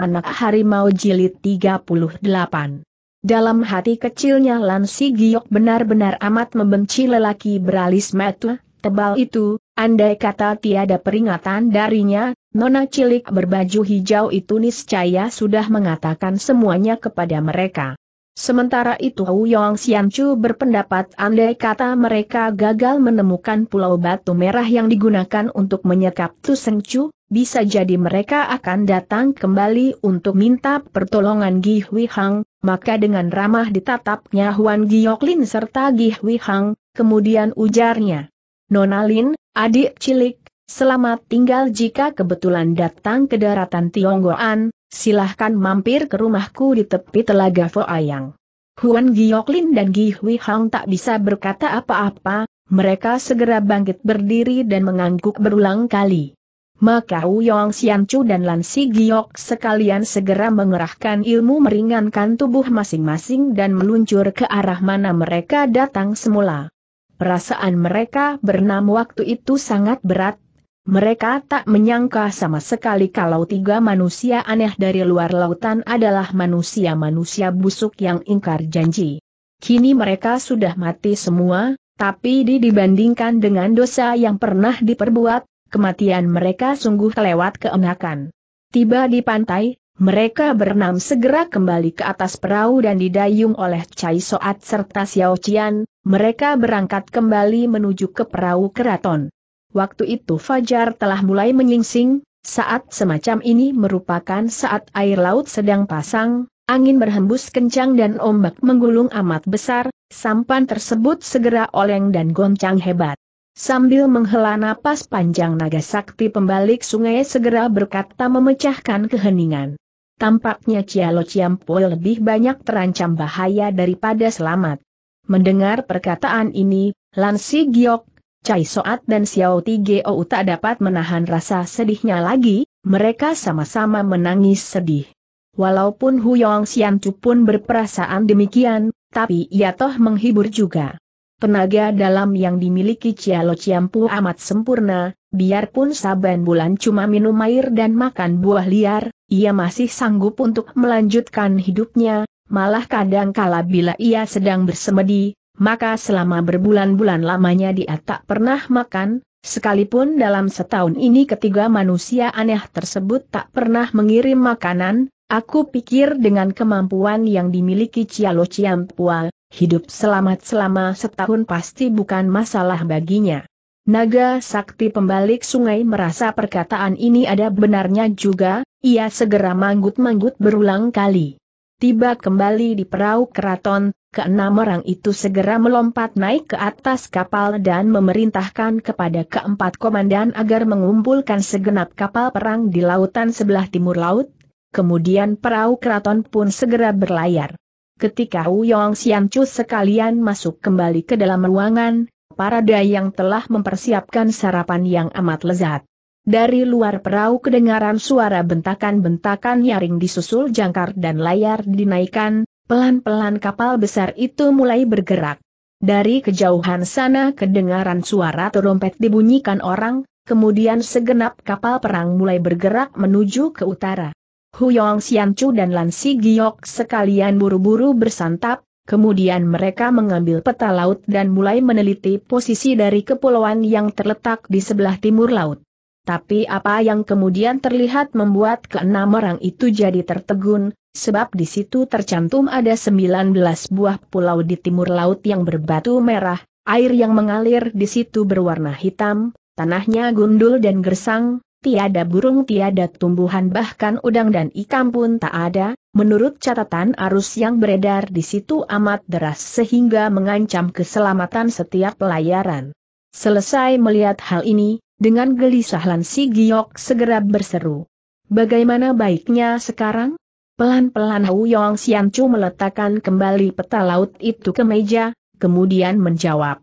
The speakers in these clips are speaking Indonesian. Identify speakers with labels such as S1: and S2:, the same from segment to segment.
S1: Anak Harimau Jilid 38 Dalam hati kecilnya Lan Giok benar-benar amat membenci lelaki beralis metu, tebal itu, andai kata tiada peringatan darinya, nona cilik berbaju hijau itu niscaya sudah mengatakan semuanya kepada mereka. Sementara itu Yong Xianchu berpendapat andai kata mereka gagal menemukan pulau batu merah yang digunakan untuk menyekap Tu Sengchu bisa jadi mereka akan datang kembali untuk minta pertolongan Gi Hui Hang, maka dengan ramah ditatapnya Huan Gioklin serta Gi Hui Hang, kemudian ujarnya. Nonalin, adik cilik, selamat tinggal jika kebetulan datang ke daratan Tionggoan, silahkan mampir ke rumahku di tepi telaga Fo Ayang. Huan Gioklin dan Gi Hui Hang tak bisa berkata apa-apa, mereka segera bangkit berdiri dan mengangguk berulang kali maka Xian Xianchu dan Lan Si Giok sekalian segera mengerahkan ilmu meringankan tubuh masing-masing dan meluncur ke arah mana mereka datang semula. Perasaan mereka bernam waktu itu sangat berat, mereka tak menyangka sama sekali kalau tiga manusia aneh dari luar lautan adalah manusia-manusia busuk yang ingkar janji. Kini mereka sudah mati semua, tapi dibandingkan dengan dosa yang pernah diperbuat, kematian mereka sungguh kelewat keenakan. Tiba di pantai, mereka berenam segera kembali ke atas perahu dan didayung oleh Cai Soat serta Xiao Qian, mereka berangkat kembali menuju ke perahu keraton. Waktu itu Fajar telah mulai menyingsing, saat semacam ini merupakan saat air laut sedang pasang, angin berhembus kencang dan ombak menggulung amat besar, sampan tersebut segera oleng dan goncang hebat. Sambil menghela napas panjang naga sakti pembalik sungai segera berkata memecahkan keheningan. Tampaknya Cialo Ciampo lebih banyak terancam bahaya daripada selamat. Mendengar perkataan ini, Lansi Giok, Cai Soat dan Xiao Ti Tigeo tak dapat menahan rasa sedihnya lagi, mereka sama-sama menangis sedih. Walaupun Huyong Xiantu pun berperasaan demikian, tapi ia toh menghibur juga. Tenaga dalam yang dimiliki Cialo Ciampu amat sempurna, biarpun saban bulan cuma minum air dan makan buah liar, ia masih sanggup untuk melanjutkan hidupnya, malah kadang kala bila ia sedang bersemedi, maka selama berbulan-bulan lamanya dia tak pernah makan, Sekalipun dalam setahun ini ketiga manusia aneh tersebut tak pernah mengirim makanan, aku pikir dengan kemampuan yang dimiliki Cialo Ciampu hidup selamat selama setahun pasti bukan masalah baginya. Naga sakti pembalik sungai merasa perkataan ini ada benarnya juga, ia segera manggut-manggut berulang kali. Tiba kembali di perahu keraton, keenam orang itu segera melompat naik ke atas kapal dan memerintahkan kepada keempat komandan agar mengumpulkan segenap kapal perang di lautan sebelah timur laut, kemudian perahu keraton pun segera berlayar. Ketika Uyong Chu sekalian masuk kembali ke dalam ruangan, para dayang telah mempersiapkan sarapan yang amat lezat. Dari luar perahu kedengaran suara bentakan-bentakan nyaring disusul jangkar dan layar dinaikkan, pelan-pelan kapal besar itu mulai bergerak. Dari kejauhan sana kedengaran suara terompet dibunyikan orang, kemudian segenap kapal perang mulai bergerak menuju ke utara. Huyong Xianchu dan Lan Si Giok sekalian buru-buru bersantap, kemudian mereka mengambil peta laut dan mulai meneliti posisi dari kepulauan yang terletak di sebelah timur laut. Tapi apa yang kemudian terlihat membuat keenam orang itu jadi tertegun, sebab di situ tercantum ada 19 buah pulau di timur laut yang berbatu merah, air yang mengalir di situ berwarna hitam, tanahnya gundul dan gersang, tiada burung tiada tumbuhan bahkan udang dan ikan pun tak ada, menurut catatan arus yang beredar di situ amat deras sehingga mengancam keselamatan setiap pelayaran. Selesai melihat hal ini, dengan gelisah Lansi Giok segera berseru. Bagaimana baiknya sekarang? Pelan-pelan Hou Yong Chu meletakkan kembali peta laut itu ke meja, kemudian menjawab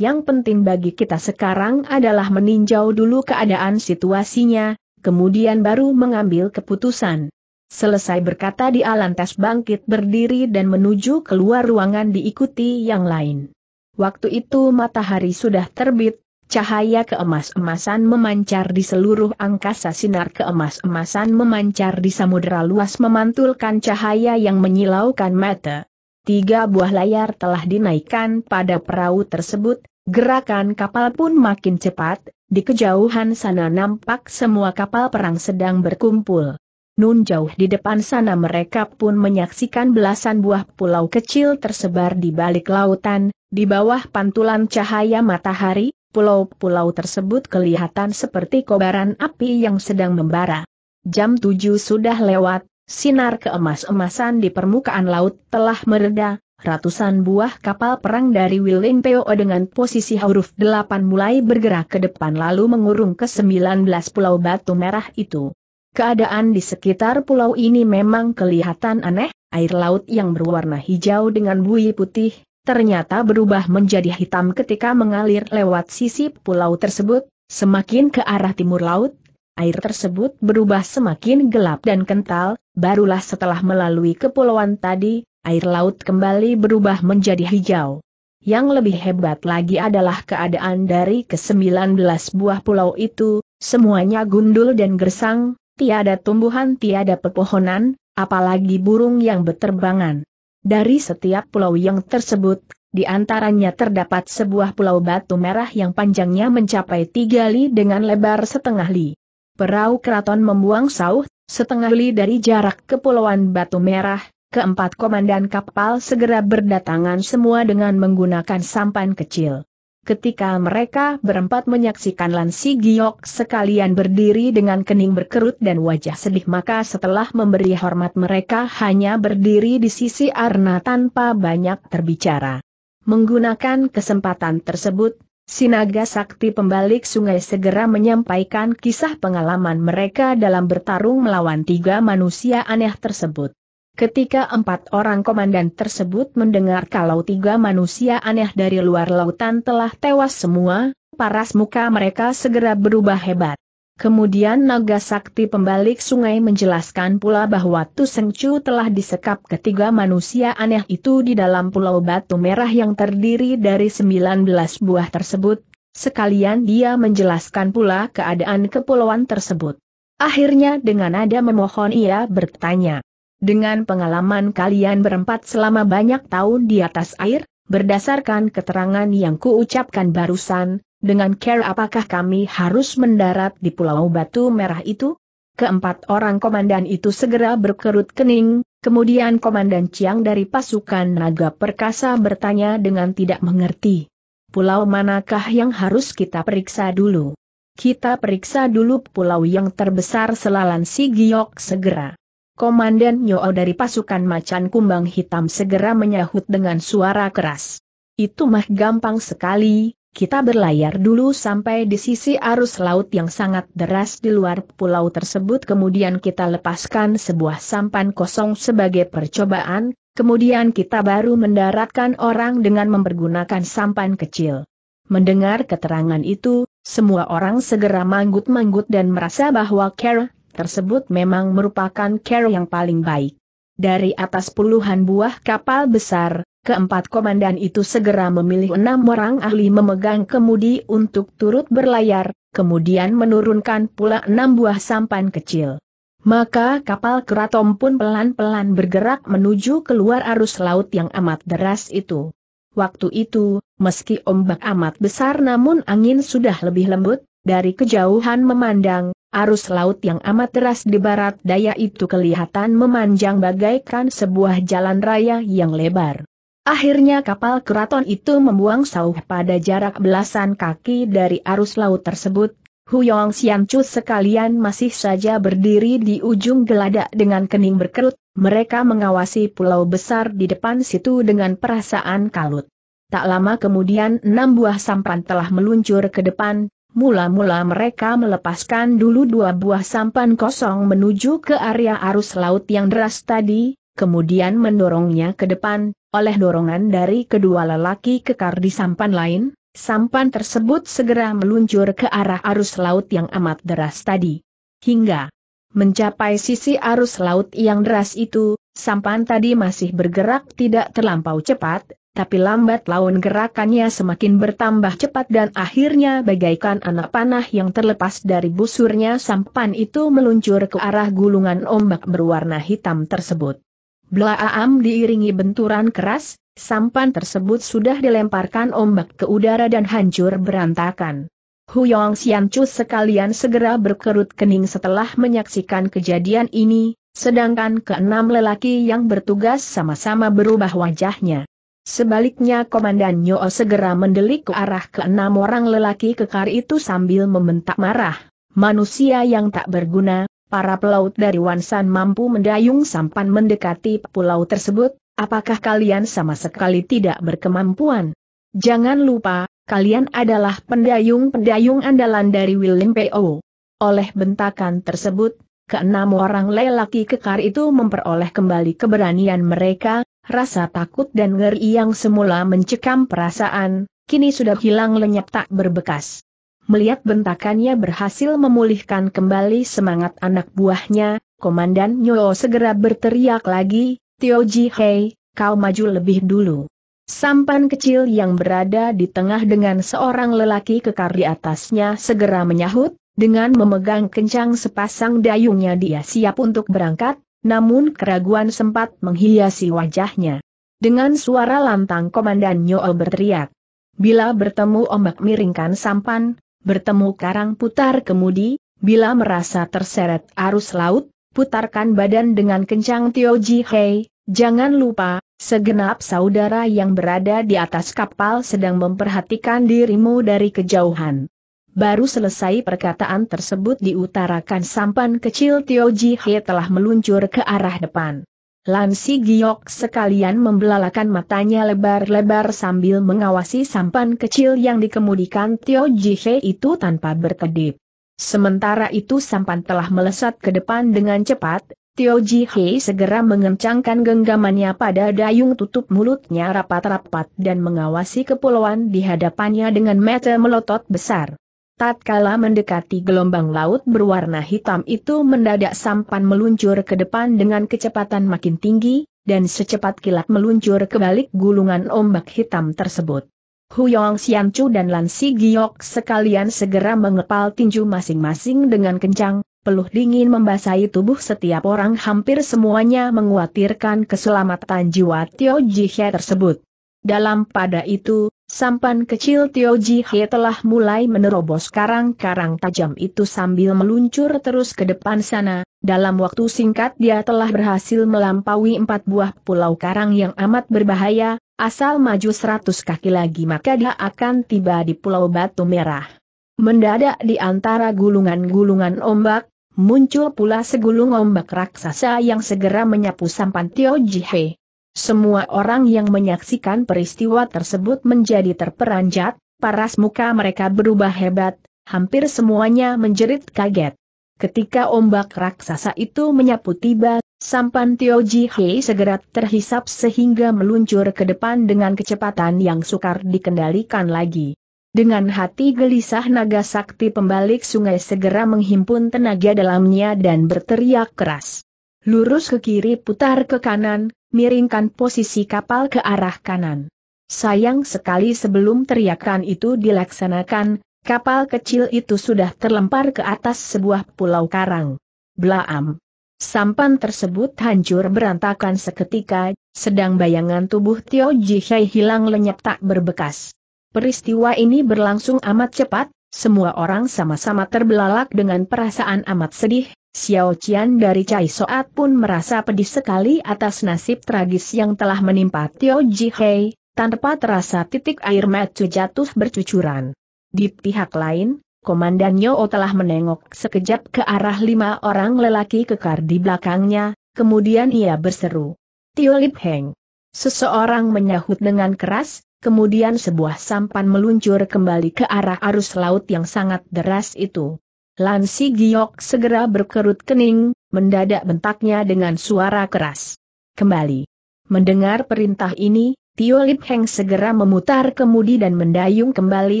S1: yang penting bagi kita sekarang adalah meninjau dulu keadaan situasinya, kemudian baru mengambil keputusan. Selesai berkata di lantas bangkit berdiri dan menuju keluar ruangan diikuti yang lain. Waktu itu matahari sudah terbit, cahaya keemas-emasan memancar di seluruh angkasa sinar keemas-emasan memancar di samudera luas memantulkan cahaya yang menyilaukan mata. Tiga buah layar telah dinaikkan pada perahu tersebut, Gerakan kapal pun makin cepat, di kejauhan sana nampak semua kapal perang sedang berkumpul. Nun jauh di depan sana mereka pun menyaksikan belasan buah pulau kecil tersebar di balik lautan, di bawah pantulan cahaya matahari, pulau-pulau tersebut kelihatan seperti kobaran api yang sedang membara. Jam tujuh sudah lewat, sinar keemas-emasan di permukaan laut telah mereda, ratusan buah kapal perang dari Peo dengan posisi huruf 8 mulai bergerak ke depan lalu mengurung ke 19 pulau batu merah itu. Keadaan di sekitar pulau ini memang kelihatan aneh, air laut yang berwarna hijau dengan buih putih, ternyata berubah menjadi hitam ketika mengalir lewat sisi pulau tersebut, semakin ke arah timur laut, air tersebut berubah semakin gelap dan kental, barulah setelah melalui kepulauan tadi, air laut kembali berubah menjadi hijau. Yang lebih hebat lagi adalah keadaan dari ke-19 buah pulau itu, semuanya gundul dan gersang, tiada tumbuhan tiada pepohonan, apalagi burung yang beterbangan. Dari setiap pulau yang tersebut, di antaranya terdapat sebuah pulau batu merah yang panjangnya mencapai tiga li dengan lebar setengah li. Perahu keraton membuang sauh, setengah li dari jarak kepulauan batu merah, keempat komandan kapal segera berdatangan semua dengan menggunakan sampan kecil. Ketika mereka berempat menyaksikan Lansi Giok sekalian berdiri dengan kening berkerut dan wajah sedih maka setelah memberi hormat mereka hanya berdiri di sisi Arna tanpa banyak terbicara. Menggunakan kesempatan tersebut, Sinaga Sakti pembalik sungai segera menyampaikan kisah pengalaman mereka dalam bertarung melawan tiga manusia aneh tersebut. Ketika empat orang komandan tersebut mendengar kalau tiga manusia aneh dari luar lautan telah tewas semua, paras muka mereka segera berubah hebat. Kemudian naga sakti pembalik sungai menjelaskan pula bahwa Tusengcu telah disekap ketiga manusia aneh itu di dalam pulau batu merah yang terdiri dari 19 buah tersebut. Sekalian dia menjelaskan pula keadaan kepulauan tersebut. Akhirnya dengan nada memohon ia bertanya, dengan pengalaman kalian berempat selama banyak tahun di atas air, berdasarkan keterangan yang kuucapkan barusan, dengan care apakah kami harus mendarat di Pulau Batu Merah itu? Keempat orang komandan itu segera berkerut kening, kemudian komandan Chiang dari pasukan Naga Perkasa bertanya dengan tidak mengerti. Pulau manakah yang harus kita periksa dulu? Kita periksa dulu pulau yang terbesar selalan Giok segera. Komandan Nyo dari pasukan macan kumbang hitam segera menyahut dengan suara keras. Itu mah gampang sekali, kita berlayar dulu sampai di sisi arus laut yang sangat deras di luar pulau tersebut kemudian kita lepaskan sebuah sampan kosong sebagai percobaan, kemudian kita baru mendaratkan orang dengan mempergunakan sampan kecil. Mendengar keterangan itu, semua orang segera manggut-manggut dan merasa bahwa Kerr tersebut memang merupakan care yang paling baik. Dari atas puluhan buah kapal besar, keempat komandan itu segera memilih enam orang ahli memegang kemudi untuk turut berlayar, kemudian menurunkan pula enam buah sampan kecil. Maka kapal keraton pun pelan-pelan bergerak menuju keluar arus laut yang amat deras itu. Waktu itu, meski ombak amat besar namun angin sudah lebih lembut, dari kejauhan memandang, Arus laut yang amat deras di barat daya itu kelihatan memanjang bagaikan sebuah jalan raya yang lebar. Akhirnya kapal keraton itu membuang sauh pada jarak belasan kaki dari arus laut tersebut. Huyong Xianchu sekalian masih saja berdiri di ujung geladak dengan kening berkerut, mereka mengawasi pulau besar di depan situ dengan perasaan kalut. Tak lama kemudian enam buah sampan telah meluncur ke depan, Mula-mula mereka melepaskan dulu dua buah sampan kosong menuju ke area arus laut yang deras tadi, kemudian mendorongnya ke depan, oleh dorongan dari kedua lelaki kekar di sampan lain, sampan tersebut segera meluncur ke arah arus laut yang amat deras tadi. Hingga mencapai sisi arus laut yang deras itu, sampan tadi masih bergerak tidak terlampau cepat, tapi lambat laun gerakannya semakin bertambah cepat dan akhirnya bagaikan anak panah yang terlepas dari busurnya sampan itu meluncur ke arah gulungan ombak berwarna hitam tersebut. Blaam diiringi benturan keras, sampan tersebut sudah dilemparkan ombak ke udara dan hancur berantakan. Huyong Xianchu sekalian segera berkerut kening setelah menyaksikan kejadian ini, sedangkan keenam lelaki yang bertugas sama-sama berubah wajahnya. Sebaliknya Komandan Nyo segera mendelik ke arah keenam orang lelaki kekar itu sambil membentak marah. Manusia yang tak berguna, para pelaut dari Wansan mampu mendayung sampan mendekati pulau tersebut, apakah kalian sama sekali tidak berkemampuan? Jangan lupa, kalian adalah pendayung-pendayung andalan dari William P.O. Oleh bentakan tersebut, keenam orang lelaki kekar itu memperoleh kembali keberanian mereka, rasa takut dan ngeri yang semula mencekam perasaan, kini sudah hilang lenyap tak berbekas. Melihat bentakannya berhasil memulihkan kembali semangat anak buahnya, Komandan Nyo segera berteriak lagi, Tio Ji Hei, kau maju lebih dulu. Sampan kecil yang berada di tengah dengan seorang lelaki kekar di atasnya segera menyahut, dengan memegang kencang sepasang dayungnya dia siap untuk berangkat, namun keraguan sempat menghiasi wajahnya. Dengan suara lantang Komandan Nyoel berteriak. Bila bertemu ombak miringkan sampan, bertemu karang putar kemudi, bila merasa terseret arus laut, putarkan badan dengan kencang Tio Ji Hei, jangan lupa, segenap saudara yang berada di atas kapal sedang memperhatikan dirimu dari kejauhan. Baru selesai perkataan tersebut diutarakan sampan kecil Tio Ji He telah meluncur ke arah depan. Lansi Giok sekalian membelalakan matanya lebar-lebar sambil mengawasi sampan kecil yang dikemudikan Tio Ji He itu tanpa berkedip. Sementara itu sampan telah melesat ke depan dengan cepat, Tio Ji He segera mengencangkan genggamannya pada dayung tutup mulutnya rapat-rapat dan mengawasi kepulauan di hadapannya dengan mata melotot besar. Tatkala mendekati gelombang laut berwarna hitam itu mendadak sampan meluncur ke depan dengan kecepatan makin tinggi, dan secepat kilat meluncur ke balik gulungan ombak hitam tersebut. Huyong Xianchu dan Lan Si Giok sekalian segera mengepal tinju masing-masing dengan kencang, peluh dingin membasahi tubuh setiap orang hampir semuanya menguatirkan keselamatan jiwa Tio Jihye tersebut. Dalam pada itu, Sampan kecil Tio He telah mulai menerobos karang-karang tajam itu sambil meluncur terus ke depan sana, dalam waktu singkat dia telah berhasil melampaui empat buah pulau karang yang amat berbahaya, asal maju seratus kaki lagi maka dia akan tiba di pulau Batu Merah. Mendadak di antara gulungan-gulungan ombak, muncul pula segulung ombak raksasa yang segera menyapu sampan Tio He. Semua orang yang menyaksikan peristiwa tersebut menjadi terperanjat, paras muka mereka berubah hebat, hampir semuanya menjerit kaget. Ketika ombak raksasa itu menyapu tiba, sampan Tio Ji Hei segera terhisap sehingga meluncur ke depan dengan kecepatan yang sukar dikendalikan lagi. Dengan hati gelisah naga sakti pembalik sungai segera menghimpun tenaga dalamnya dan berteriak keras. Lurus ke kiri putar ke kanan, miringkan posisi kapal ke arah kanan. Sayang sekali sebelum teriakan itu dilaksanakan, kapal kecil itu sudah terlempar ke atas sebuah pulau karang. Blaam. Sampan tersebut hancur berantakan seketika, sedang bayangan tubuh Tio Jihai hilang lenyap tak berbekas. Peristiwa ini berlangsung amat cepat, semua orang sama-sama terbelalak dengan perasaan amat sedih, Xiao Qian dari Cai Soat pun merasa pedih sekali atas nasib tragis yang telah menimpa Tio Hei, tanpa terasa titik air mata jatuh bercucuran. Di pihak lain, Komandan Yoo telah menengok sekejap ke arah lima orang lelaki kekar di belakangnya, kemudian ia berseru. Tio Lip Heng. Seseorang menyahut dengan keras, kemudian sebuah sampan meluncur kembali ke arah arus laut yang sangat deras itu. Lansi Giok segera berkerut kening, mendadak bentaknya dengan suara keras. Kembali. Mendengar perintah ini, Tio Lip Heng segera memutar kemudi dan mendayung kembali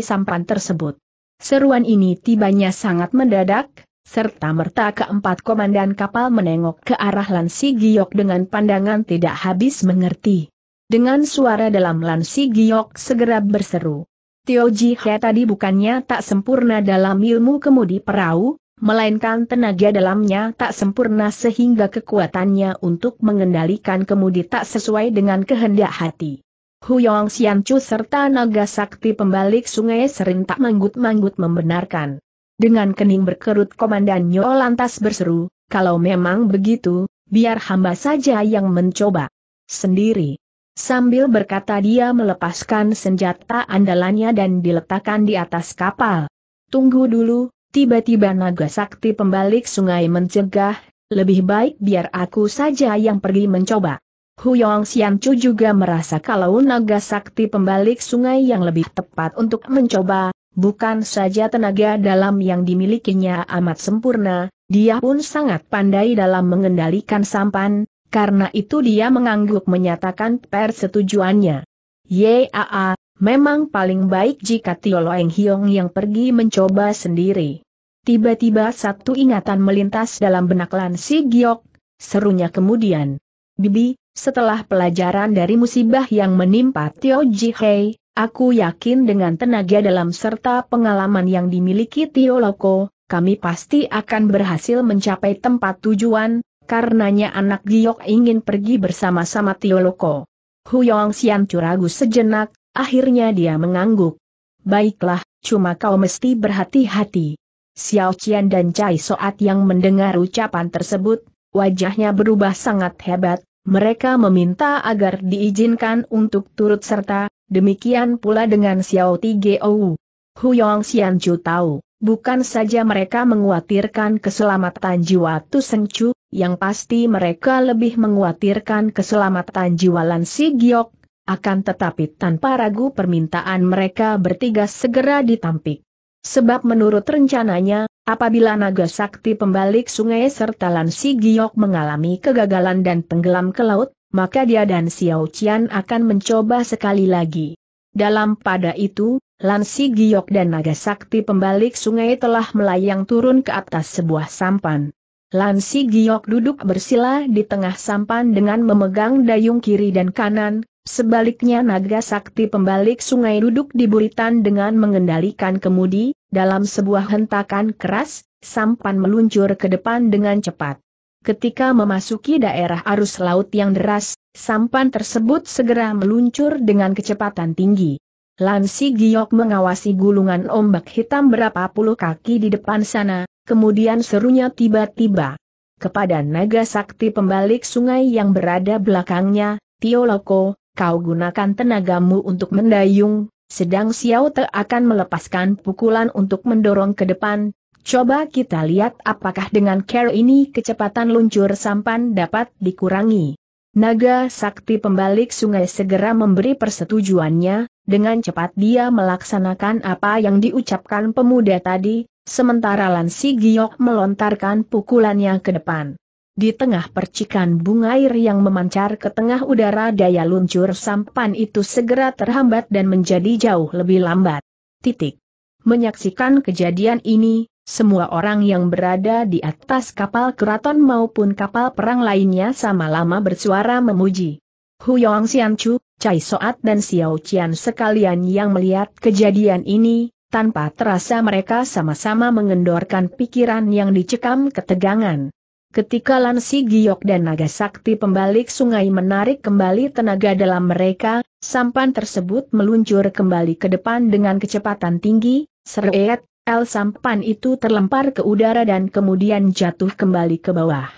S1: sampan tersebut. Seruan ini tibanya sangat mendadak, serta merta keempat komandan kapal menengok ke arah Lansi Giok dengan pandangan tidak habis mengerti. Dengan suara dalam Lan Si Giok segera berseru. Tio Ji He tadi bukannya tak sempurna dalam ilmu kemudi perahu, melainkan tenaga dalamnya tak sempurna sehingga kekuatannya untuk mengendalikan kemudi tak sesuai dengan kehendak hati. Huyong Xianchu serta naga sakti pembalik sungai serentak manggut-manggut membenarkan. Dengan kening berkerut Komandan Nyo lantas berseru, kalau memang begitu, biar hamba saja yang mencoba. Sendiri. Sambil berkata dia melepaskan senjata andalannya dan diletakkan di atas kapal. Tunggu dulu, tiba-tiba naga sakti pembalik sungai mencegah, lebih baik biar aku saja yang pergi mencoba. Huyong Xianchu juga merasa kalau naga sakti pembalik sungai yang lebih tepat untuk mencoba, bukan saja tenaga dalam yang dimilikinya amat sempurna, dia pun sangat pandai dalam mengendalikan sampan, karena itu dia mengangguk menyatakan persetujuannya. Yaa, memang paling baik jika Tio Loeng Hiong yang pergi mencoba sendiri. Tiba-tiba satu ingatan melintas dalam benak Lan Si Giok, serunya kemudian. Bibi, setelah pelajaran dari musibah yang menimpa Tio Hei, aku yakin dengan tenaga dalam serta pengalaman yang dimiliki Tio Loko, kami pasti akan berhasil mencapai tempat tujuan, Karenanya anak Giok ingin pergi bersama-sama Tio Tioloko. Huyong Xian curagu sejenak, akhirnya dia mengangguk. Baiklah, cuma kau mesti berhati-hati. Xiao Qian dan Cai Soat yang mendengar ucapan tersebut, wajahnya berubah sangat hebat, mereka meminta agar diizinkan untuk turut serta, demikian pula dengan Xiao Tigeo. Huyong Xianchu tahu, Bukan saja mereka menguatirkan keselamatan jiwa Tu Chu, yang pasti mereka lebih menguatirkan keselamatan jiwa Lan Si Giok, akan tetapi tanpa ragu permintaan mereka bertiga segera ditampik. Sebab menurut rencananya, apabila naga sakti pembalik sungai serta Lan Si Giok mengalami kegagalan dan tenggelam ke laut, maka dia dan Xiao Qian akan mencoba sekali lagi. Dalam pada itu, Lansi Giok dan Naga Sakti pembalik sungai telah melayang turun ke atas sebuah sampan. Lansi Giok duduk bersila di tengah sampan dengan memegang dayung kiri dan kanan, sebaliknya Naga Sakti pembalik sungai duduk di buritan dengan mengendalikan kemudi, dalam sebuah hentakan keras, sampan meluncur ke depan dengan cepat. Ketika memasuki daerah arus laut yang deras, Sampan tersebut segera meluncur dengan kecepatan tinggi. Lansi Giok mengawasi gulungan ombak hitam berapa puluh kaki di depan sana, kemudian serunya tiba-tiba. Kepada naga sakti pembalik sungai yang berada belakangnya, Tio Loko, kau gunakan tenagamu untuk mendayung, sedang Xiao Te akan melepaskan pukulan untuk mendorong ke depan. Coba kita lihat apakah dengan care ini kecepatan luncur sampan dapat dikurangi. Naga sakti pembalik sungai segera memberi persetujuannya, dengan cepat dia melaksanakan apa yang diucapkan pemuda tadi, sementara Lansi Giok melontarkan pukulannya ke depan. Di tengah percikan bunga air yang memancar ke tengah udara daya luncur sampan itu segera terhambat dan menjadi jauh lebih lambat. Titik. Menyaksikan kejadian ini, semua orang yang berada di atas kapal keraton maupun kapal perang lainnya sama lama bersuara memuji. Huyong Xianchu, Cai Soat dan Xiao Qian sekalian yang melihat kejadian ini, tanpa terasa mereka sama-sama mengendorkan pikiran yang dicekam ketegangan. Ketika Lansi Giok dan Naga Sakti pembalik sungai menarik kembali tenaga dalam mereka, sampan tersebut meluncur kembali ke depan dengan kecepatan tinggi, Seret, El sampan itu terlempar ke udara dan kemudian jatuh kembali ke bawah.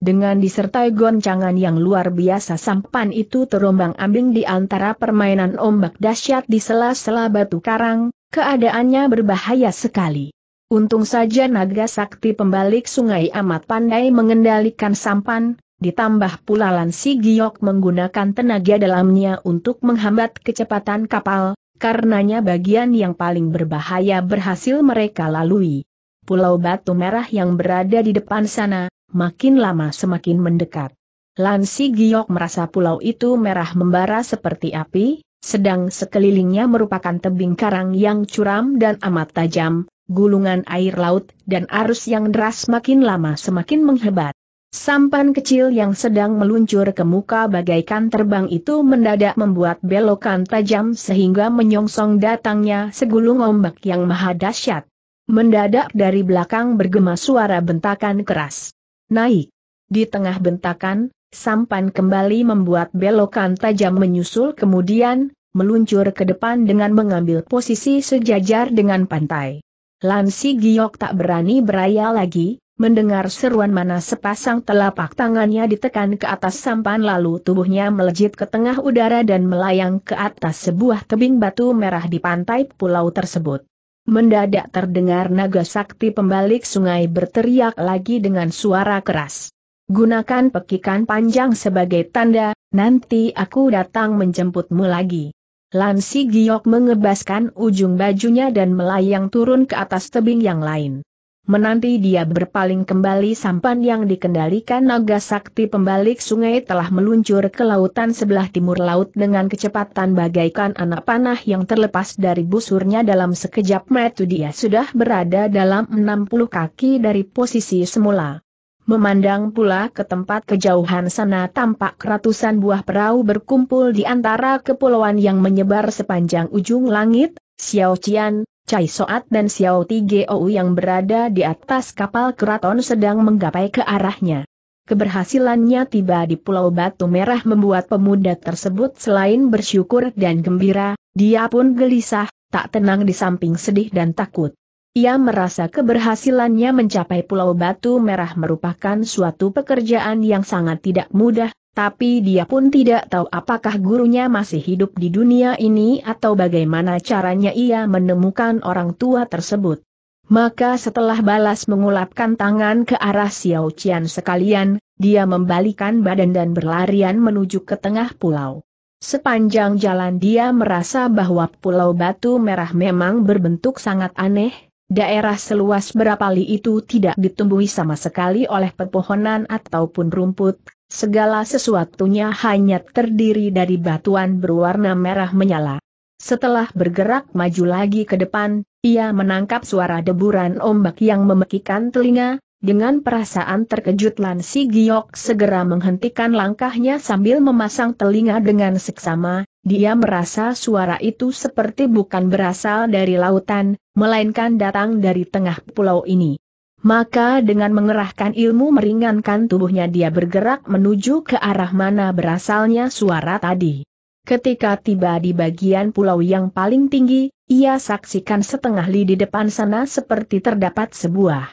S1: Dengan disertai goncangan yang luar biasa sampan itu terombang-ambing di antara permainan ombak dahsyat di sela-sela batu karang, keadaannya berbahaya sekali. Untung saja naga sakti pembalik sungai amat pandai mengendalikan sampan, ditambah pula lansi giok menggunakan tenaga dalamnya untuk menghambat kecepatan kapal, Karenanya bagian yang paling berbahaya berhasil mereka lalui. Pulau Batu Merah yang berada di depan sana, makin lama semakin mendekat. Lansi Giok merasa pulau itu merah membara seperti api, sedang sekelilingnya merupakan tebing karang yang curam dan amat tajam, gulungan air laut dan arus yang deras makin lama semakin menghebat. Sampan kecil yang sedang meluncur ke muka bagaikan terbang itu mendadak membuat belokan tajam sehingga menyongsong datangnya segulung ombak yang maha dahsyat. Mendadak dari belakang bergema suara bentakan keras. Naik. Di tengah bentakan, sampan kembali membuat belokan tajam menyusul kemudian, meluncur ke depan dengan mengambil posisi sejajar dengan pantai. Lansi Giok tak berani beraya lagi, Mendengar seruan mana sepasang telapak tangannya ditekan ke atas sampan lalu tubuhnya melejit ke tengah udara dan melayang ke atas sebuah tebing batu merah di pantai pulau tersebut. Mendadak terdengar naga sakti pembalik sungai berteriak lagi dengan suara keras. Gunakan pekikan panjang sebagai tanda, nanti aku datang menjemputmu lagi. Lansi Giok mengebaskan ujung bajunya dan melayang turun ke atas tebing yang lain. Menanti dia berpaling kembali sampan yang dikendalikan naga sakti pembalik sungai telah meluncur ke lautan sebelah timur laut dengan kecepatan bagaikan anak panah yang terlepas dari busurnya dalam sekejap metu dia sudah berada dalam 60 kaki dari posisi semula. Memandang pula ke tempat kejauhan sana tampak ratusan buah perahu berkumpul di antara kepulauan yang menyebar sepanjang ujung langit, Xiao Qian, Cai Soat dan Xiao Tigeou yang berada di atas kapal keraton sedang menggapai ke arahnya. Keberhasilannya tiba di Pulau Batu Merah membuat pemuda tersebut selain bersyukur dan gembira, dia pun gelisah, tak tenang di samping sedih dan takut. Ia merasa keberhasilannya mencapai Pulau Batu Merah merupakan suatu pekerjaan yang sangat tidak mudah, tapi dia pun tidak tahu apakah gurunya masih hidup di dunia ini atau bagaimana caranya ia menemukan orang tua tersebut. Maka setelah balas mengulapkan tangan ke arah Xiao Qian sekalian, dia membalikan badan dan berlarian menuju ke tengah pulau. Sepanjang jalan dia merasa bahwa pulau batu merah memang berbentuk sangat aneh, daerah seluas berapa li itu tidak ditumbuhi sama sekali oleh pepohonan ataupun rumput, Segala sesuatunya hanya terdiri dari batuan berwarna merah menyala. Setelah bergerak maju lagi ke depan, ia menangkap suara deburan ombak yang memekikan telinga, dengan perasaan terkejut Lan Si Giok segera menghentikan langkahnya sambil memasang telinga dengan seksama, dia merasa suara itu seperti bukan berasal dari lautan, melainkan datang dari tengah pulau ini. Maka dengan mengerahkan ilmu meringankan tubuhnya dia bergerak menuju ke arah mana berasalnya suara tadi. Ketika tiba di bagian pulau yang paling tinggi, ia saksikan setengah li di depan sana seperti terdapat sebuah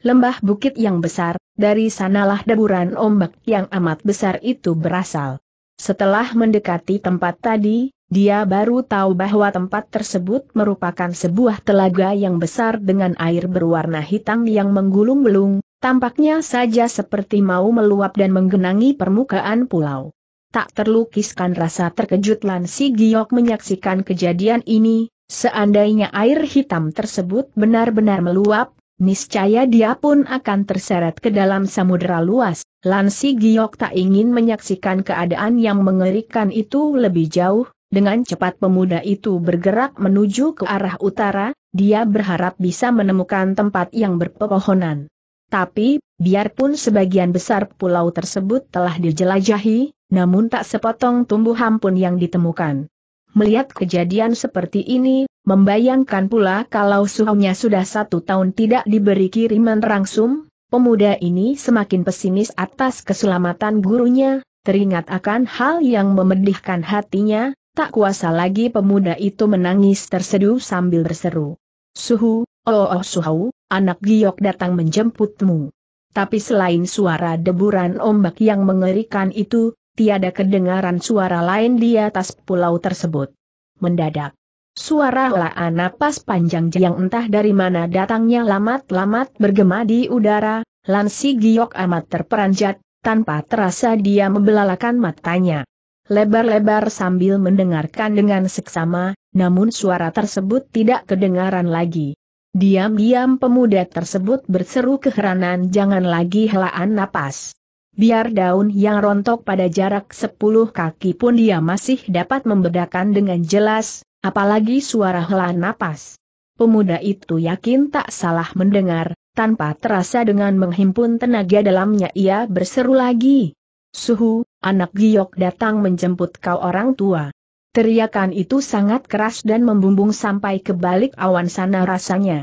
S1: lembah bukit yang besar, dari sanalah deburan ombak yang amat besar itu berasal. Setelah mendekati tempat tadi, dia baru tahu bahwa tempat tersebut merupakan sebuah telaga yang besar dengan air berwarna hitam yang menggulung-gulung, tampaknya saja seperti mau meluap dan menggenangi permukaan pulau. Tak terlukiskan rasa terkejut Lan Si Giok menyaksikan kejadian ini, seandainya air hitam tersebut benar-benar meluap, niscaya dia pun akan terseret ke dalam samudera luas. Lansi Giok tak ingin menyaksikan keadaan yang mengerikan itu lebih jauh, dengan cepat pemuda itu bergerak menuju ke arah utara, dia berharap bisa menemukan tempat yang berpepohonan. Tapi, biarpun sebagian besar pulau tersebut telah dijelajahi, namun tak sepotong tumbuhan pun yang ditemukan. Melihat kejadian seperti ini, membayangkan pula kalau suhunya sudah satu tahun tidak diberi kiriman rangsum, Pemuda ini semakin pesimis atas keselamatan gurunya, teringat akan hal yang memedihkan hatinya, Tak kuasa lagi pemuda itu menangis terseduh sambil berseru. Suhu, oh, oh suhu, anak giok datang menjemputmu. Tapi selain suara deburan ombak yang mengerikan itu, tiada kedengaran suara lain di atas pulau tersebut. Mendadak. Suara laan napas panjang yang entah dari mana datangnya lamat-lamat bergema di udara, Lansi Giok amat terperanjat, tanpa terasa dia membelalakan matanya lebar-lebar sambil mendengarkan dengan seksama, namun suara tersebut tidak kedengaran lagi. Diam-diam pemuda tersebut berseru keheranan jangan lagi helaan napas. Biar daun yang rontok pada jarak 10 kaki pun dia masih dapat membedakan dengan jelas, apalagi suara helaan napas. Pemuda itu yakin tak salah mendengar, tanpa terasa dengan menghimpun tenaga dalamnya ia berseru lagi. Suhu, anak giok datang menjemput kau orang tua. Teriakan itu sangat keras dan membumbung sampai ke balik awan sana rasanya.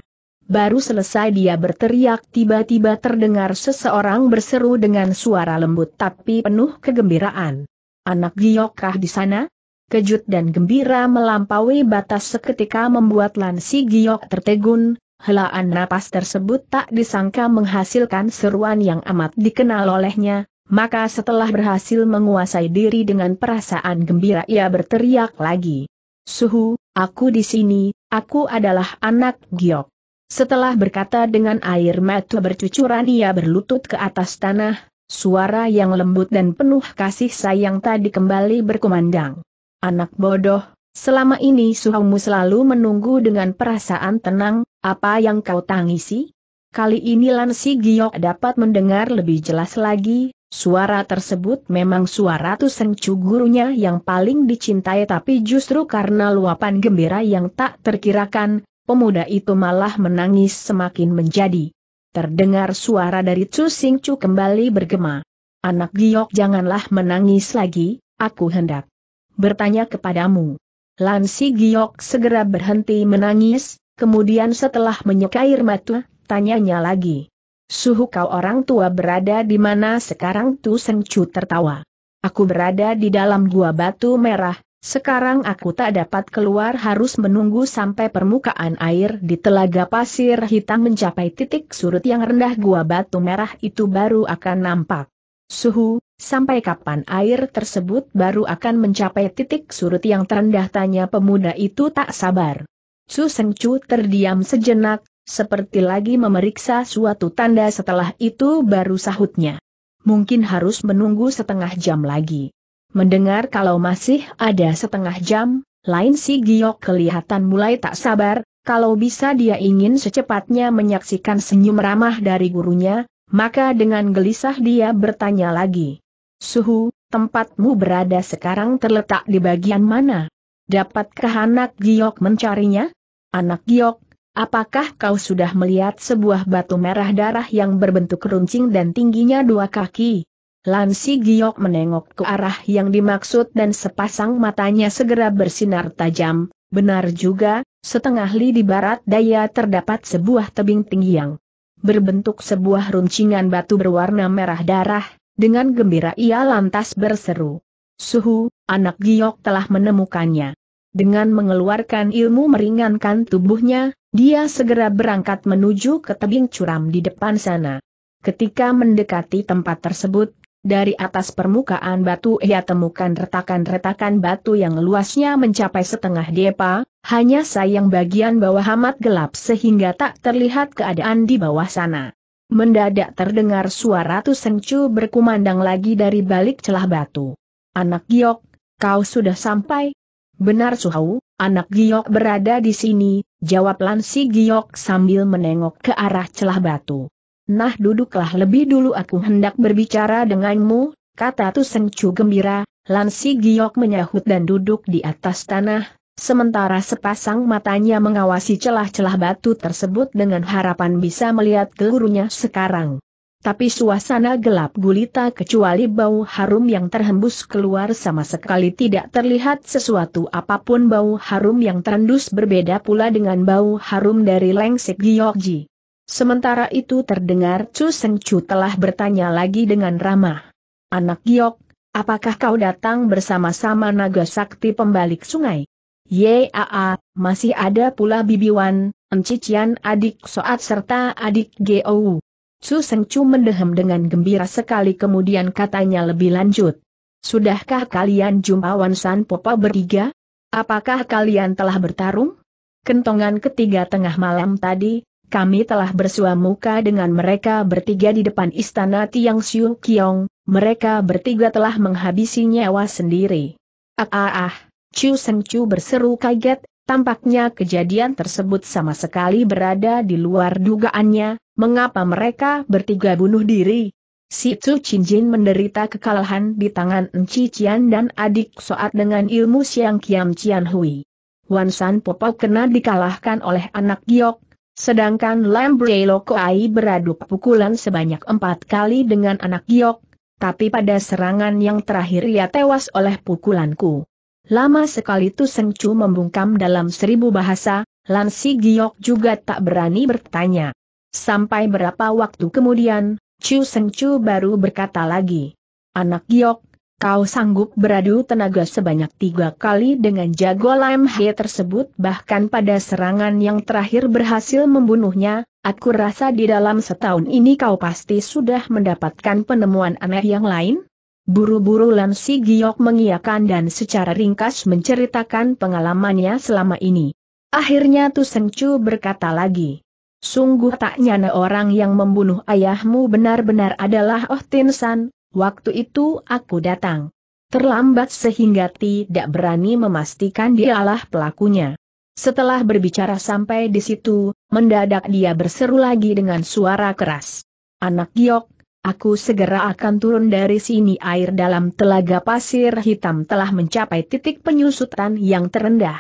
S1: Baru selesai dia berteriak tiba-tiba terdengar seseorang berseru dengan suara lembut tapi penuh kegembiraan. Anak kah di sana? Kejut dan gembira melampaui batas seketika membuat Lansi Giok tertegun, helaan napas tersebut tak disangka menghasilkan seruan yang amat dikenal olehnya, maka setelah berhasil menguasai diri dengan perasaan gembira ia berteriak lagi. Suhu, aku di sini, aku adalah anak Giok. Setelah berkata dengan air mata bercucuran ia berlutut ke atas tanah, suara yang lembut dan penuh kasih sayang tadi kembali berkumandang. Anak bodoh, selama ini suhumu selalu menunggu dengan perasaan tenang, apa yang kau tangisi? Kali ini Lansi Giok dapat mendengar lebih jelas lagi, Suara tersebut memang suara Tusencu gurunya yang paling dicintai tapi justru karena luapan gembira yang tak terkirakan, pemuda itu malah menangis semakin menjadi. Terdengar suara dari Cu kembali bergema. Anak giok janganlah menangis lagi, aku hendak bertanya kepadamu. Lansi giok segera berhenti menangis, kemudian setelah menyeka air mata, tanyanya lagi. Suhu kau orang tua berada di mana sekarang Tu Seng tertawa. Aku berada di dalam gua batu merah, sekarang aku tak dapat keluar harus menunggu sampai permukaan air di telaga pasir hitam mencapai titik surut yang rendah gua batu merah itu baru akan nampak. Suhu, sampai kapan air tersebut baru akan mencapai titik surut yang terendah tanya pemuda itu tak sabar. Su Seng terdiam sejenak, seperti lagi memeriksa suatu tanda setelah itu baru sahutnya. Mungkin harus menunggu setengah jam lagi. Mendengar kalau masih ada setengah jam, lain si Giok kelihatan mulai tak sabar, kalau bisa dia ingin secepatnya menyaksikan senyum ramah dari gurunya, maka dengan gelisah dia bertanya lagi. Suhu, tempatmu berada sekarang terletak di bagian mana? Dapatkah anak Giok mencarinya? Anak Giok, Apakah kau sudah melihat sebuah batu merah darah yang berbentuk runcing dan tingginya dua kaki? Lansi Giok menengok ke arah yang dimaksud dan sepasang matanya segera bersinar tajam. Benar juga, setengah li di barat daya terdapat sebuah tebing tinggi yang berbentuk sebuah runcingan batu berwarna merah darah, dengan gembira ia lantas berseru. Suhu, anak giok telah menemukannya. Dengan mengeluarkan ilmu meringankan tubuhnya, dia segera berangkat menuju ke tebing curam di depan sana. Ketika mendekati tempat tersebut, dari atas permukaan batu ia temukan retakan-retakan batu yang luasnya mencapai setengah depa, hanya sayang bagian bawah amat gelap sehingga tak terlihat keadaan di bawah sana. Mendadak terdengar suara Tusencu berkumandang lagi dari balik celah batu. Anak Giok, kau sudah sampai? Benar Suhau, anak Giok berada di sini, Jawab Lansi Giok sambil menengok ke arah celah batu. Nah duduklah lebih dulu aku hendak berbicara denganmu, kata Tuseng Chu gembira, Lansi Giok menyahut dan duduk di atas tanah, sementara sepasang matanya mengawasi celah-celah batu tersebut dengan harapan bisa melihat gurunya sekarang. Tapi suasana gelap gulita kecuali bau harum yang terhembus keluar sama sekali tidak terlihat sesuatu apapun bau harum yang terendus berbeda pula dengan bau harum dari lengsek Giokji. Sementara itu terdengar Chu Seng Chu telah bertanya lagi dengan ramah. Anak Giok, apakah kau datang bersama-sama naga sakti pembalik sungai? Yaa, masih ada pula Bibi Wan, Encician adik Soat serta adik Gou. Su Seng Chu mendehem dengan gembira sekali kemudian katanya lebih lanjut. Sudahkah kalian jumpa Wan San Popa bertiga? Apakah kalian telah bertarung? Kentongan ketiga tengah malam tadi, kami telah bersua muka dengan mereka bertiga di depan istana Tiang Siu Kiong, mereka bertiga telah menghabisi nyawa sendiri. Ah ah ah, Chu Seng Chu berseru kaget, Tampaknya kejadian tersebut sama sekali berada di luar dugaannya, mengapa mereka bertiga bunuh diri? Si Tzu Jin menderita kekalahan di tangan Enci Cian dan adik Soat dengan ilmu Siang Kiam Cian Hui. Wan San Popo kena dikalahkan oleh anak Giok, sedangkan Lam Loko Ai beradu pukulan sebanyak empat kali dengan anak Giok, tapi pada serangan yang terakhir ia tewas oleh pukulanku. Lama sekali tuh Seng Chu membungkam dalam seribu bahasa, Lan Si Giok juga tak berani bertanya. Sampai berapa waktu kemudian, Chu Seng Chu baru berkata lagi. Anak Giok, kau sanggup beradu tenaga sebanyak tiga kali dengan jago Lam He tersebut bahkan pada serangan yang terakhir berhasil membunuhnya, aku rasa di dalam setahun ini kau pasti sudah mendapatkan penemuan aneh yang lain? Buru-buru Lan Si Giok mengiakan dan secara ringkas menceritakan pengalamannya selama ini. Akhirnya Tu Seng Chu berkata lagi. Sungguh tak nyana orang yang membunuh ayahmu benar-benar adalah Oh Tin San, waktu itu aku datang. Terlambat sehingga tidak berani memastikan dialah pelakunya. Setelah berbicara sampai di situ, mendadak dia berseru lagi dengan suara keras. Anak Giok, Aku segera akan turun dari sini air dalam telaga pasir hitam telah mencapai titik penyusutan yang terendah.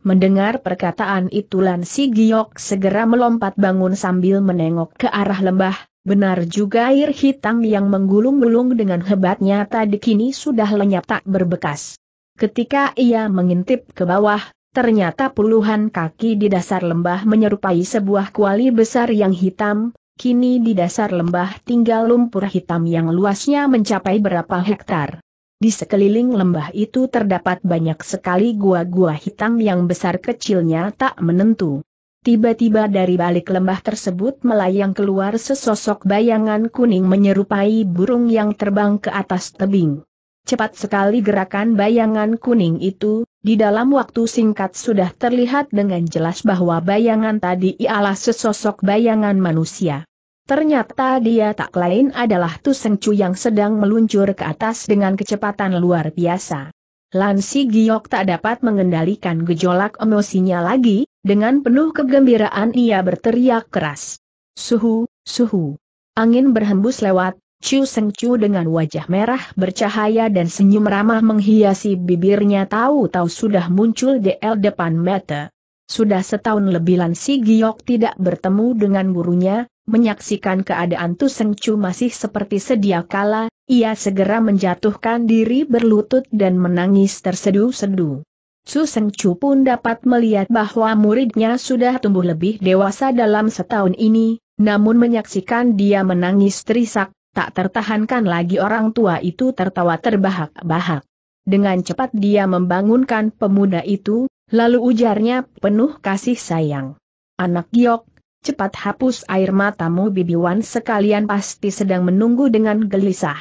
S1: Mendengar perkataan itu Lan Si Giok segera melompat bangun sambil menengok ke arah lembah, benar juga air hitam yang menggulung-gulung dengan hebatnya tadi kini sudah lenyap tak berbekas. Ketika ia mengintip ke bawah, ternyata puluhan kaki di dasar lembah menyerupai sebuah kuali besar yang hitam, kini di dasar lembah tinggal lumpur hitam yang luasnya mencapai berapa hektar. Di sekeliling lembah itu terdapat banyak sekali gua-gua hitam yang besar kecilnya tak menentu. Tiba-tiba dari balik lembah tersebut melayang keluar sesosok bayangan kuning menyerupai burung yang terbang ke atas tebing. Cepat sekali gerakan bayangan kuning itu, di dalam waktu singkat sudah terlihat dengan jelas bahwa bayangan tadi ialah sesosok bayangan manusia. Ternyata dia tak lain adalah Tusengcu yang sedang meluncur ke atas dengan kecepatan luar biasa. Lansi Giok tak dapat mengendalikan gejolak emosinya lagi, dengan penuh kegembiraan ia berteriak keras. Suhu, suhu. Angin berhembus lewat, Chu Seng Chu dengan wajah merah bercahaya dan senyum ramah menghiasi bibirnya tahu-tahu sudah muncul di el depan mata. Sudah setahun lebih Lan Giok tidak bertemu dengan gurunya, menyaksikan keadaan Tu Seng Chu masih seperti sedia kala, ia segera menjatuhkan diri berlutut dan menangis tersedu-sedu. Su Seng Chu pun dapat melihat bahwa muridnya sudah tumbuh lebih dewasa dalam setahun ini, namun menyaksikan dia menangis terisak, Tak tertahankan lagi orang tua itu tertawa terbahak-bahak. Dengan cepat dia membangunkan pemuda itu, lalu ujarnya penuh kasih sayang. Anak giok, cepat hapus air matamu Bibi Wan sekalian pasti sedang menunggu dengan gelisah.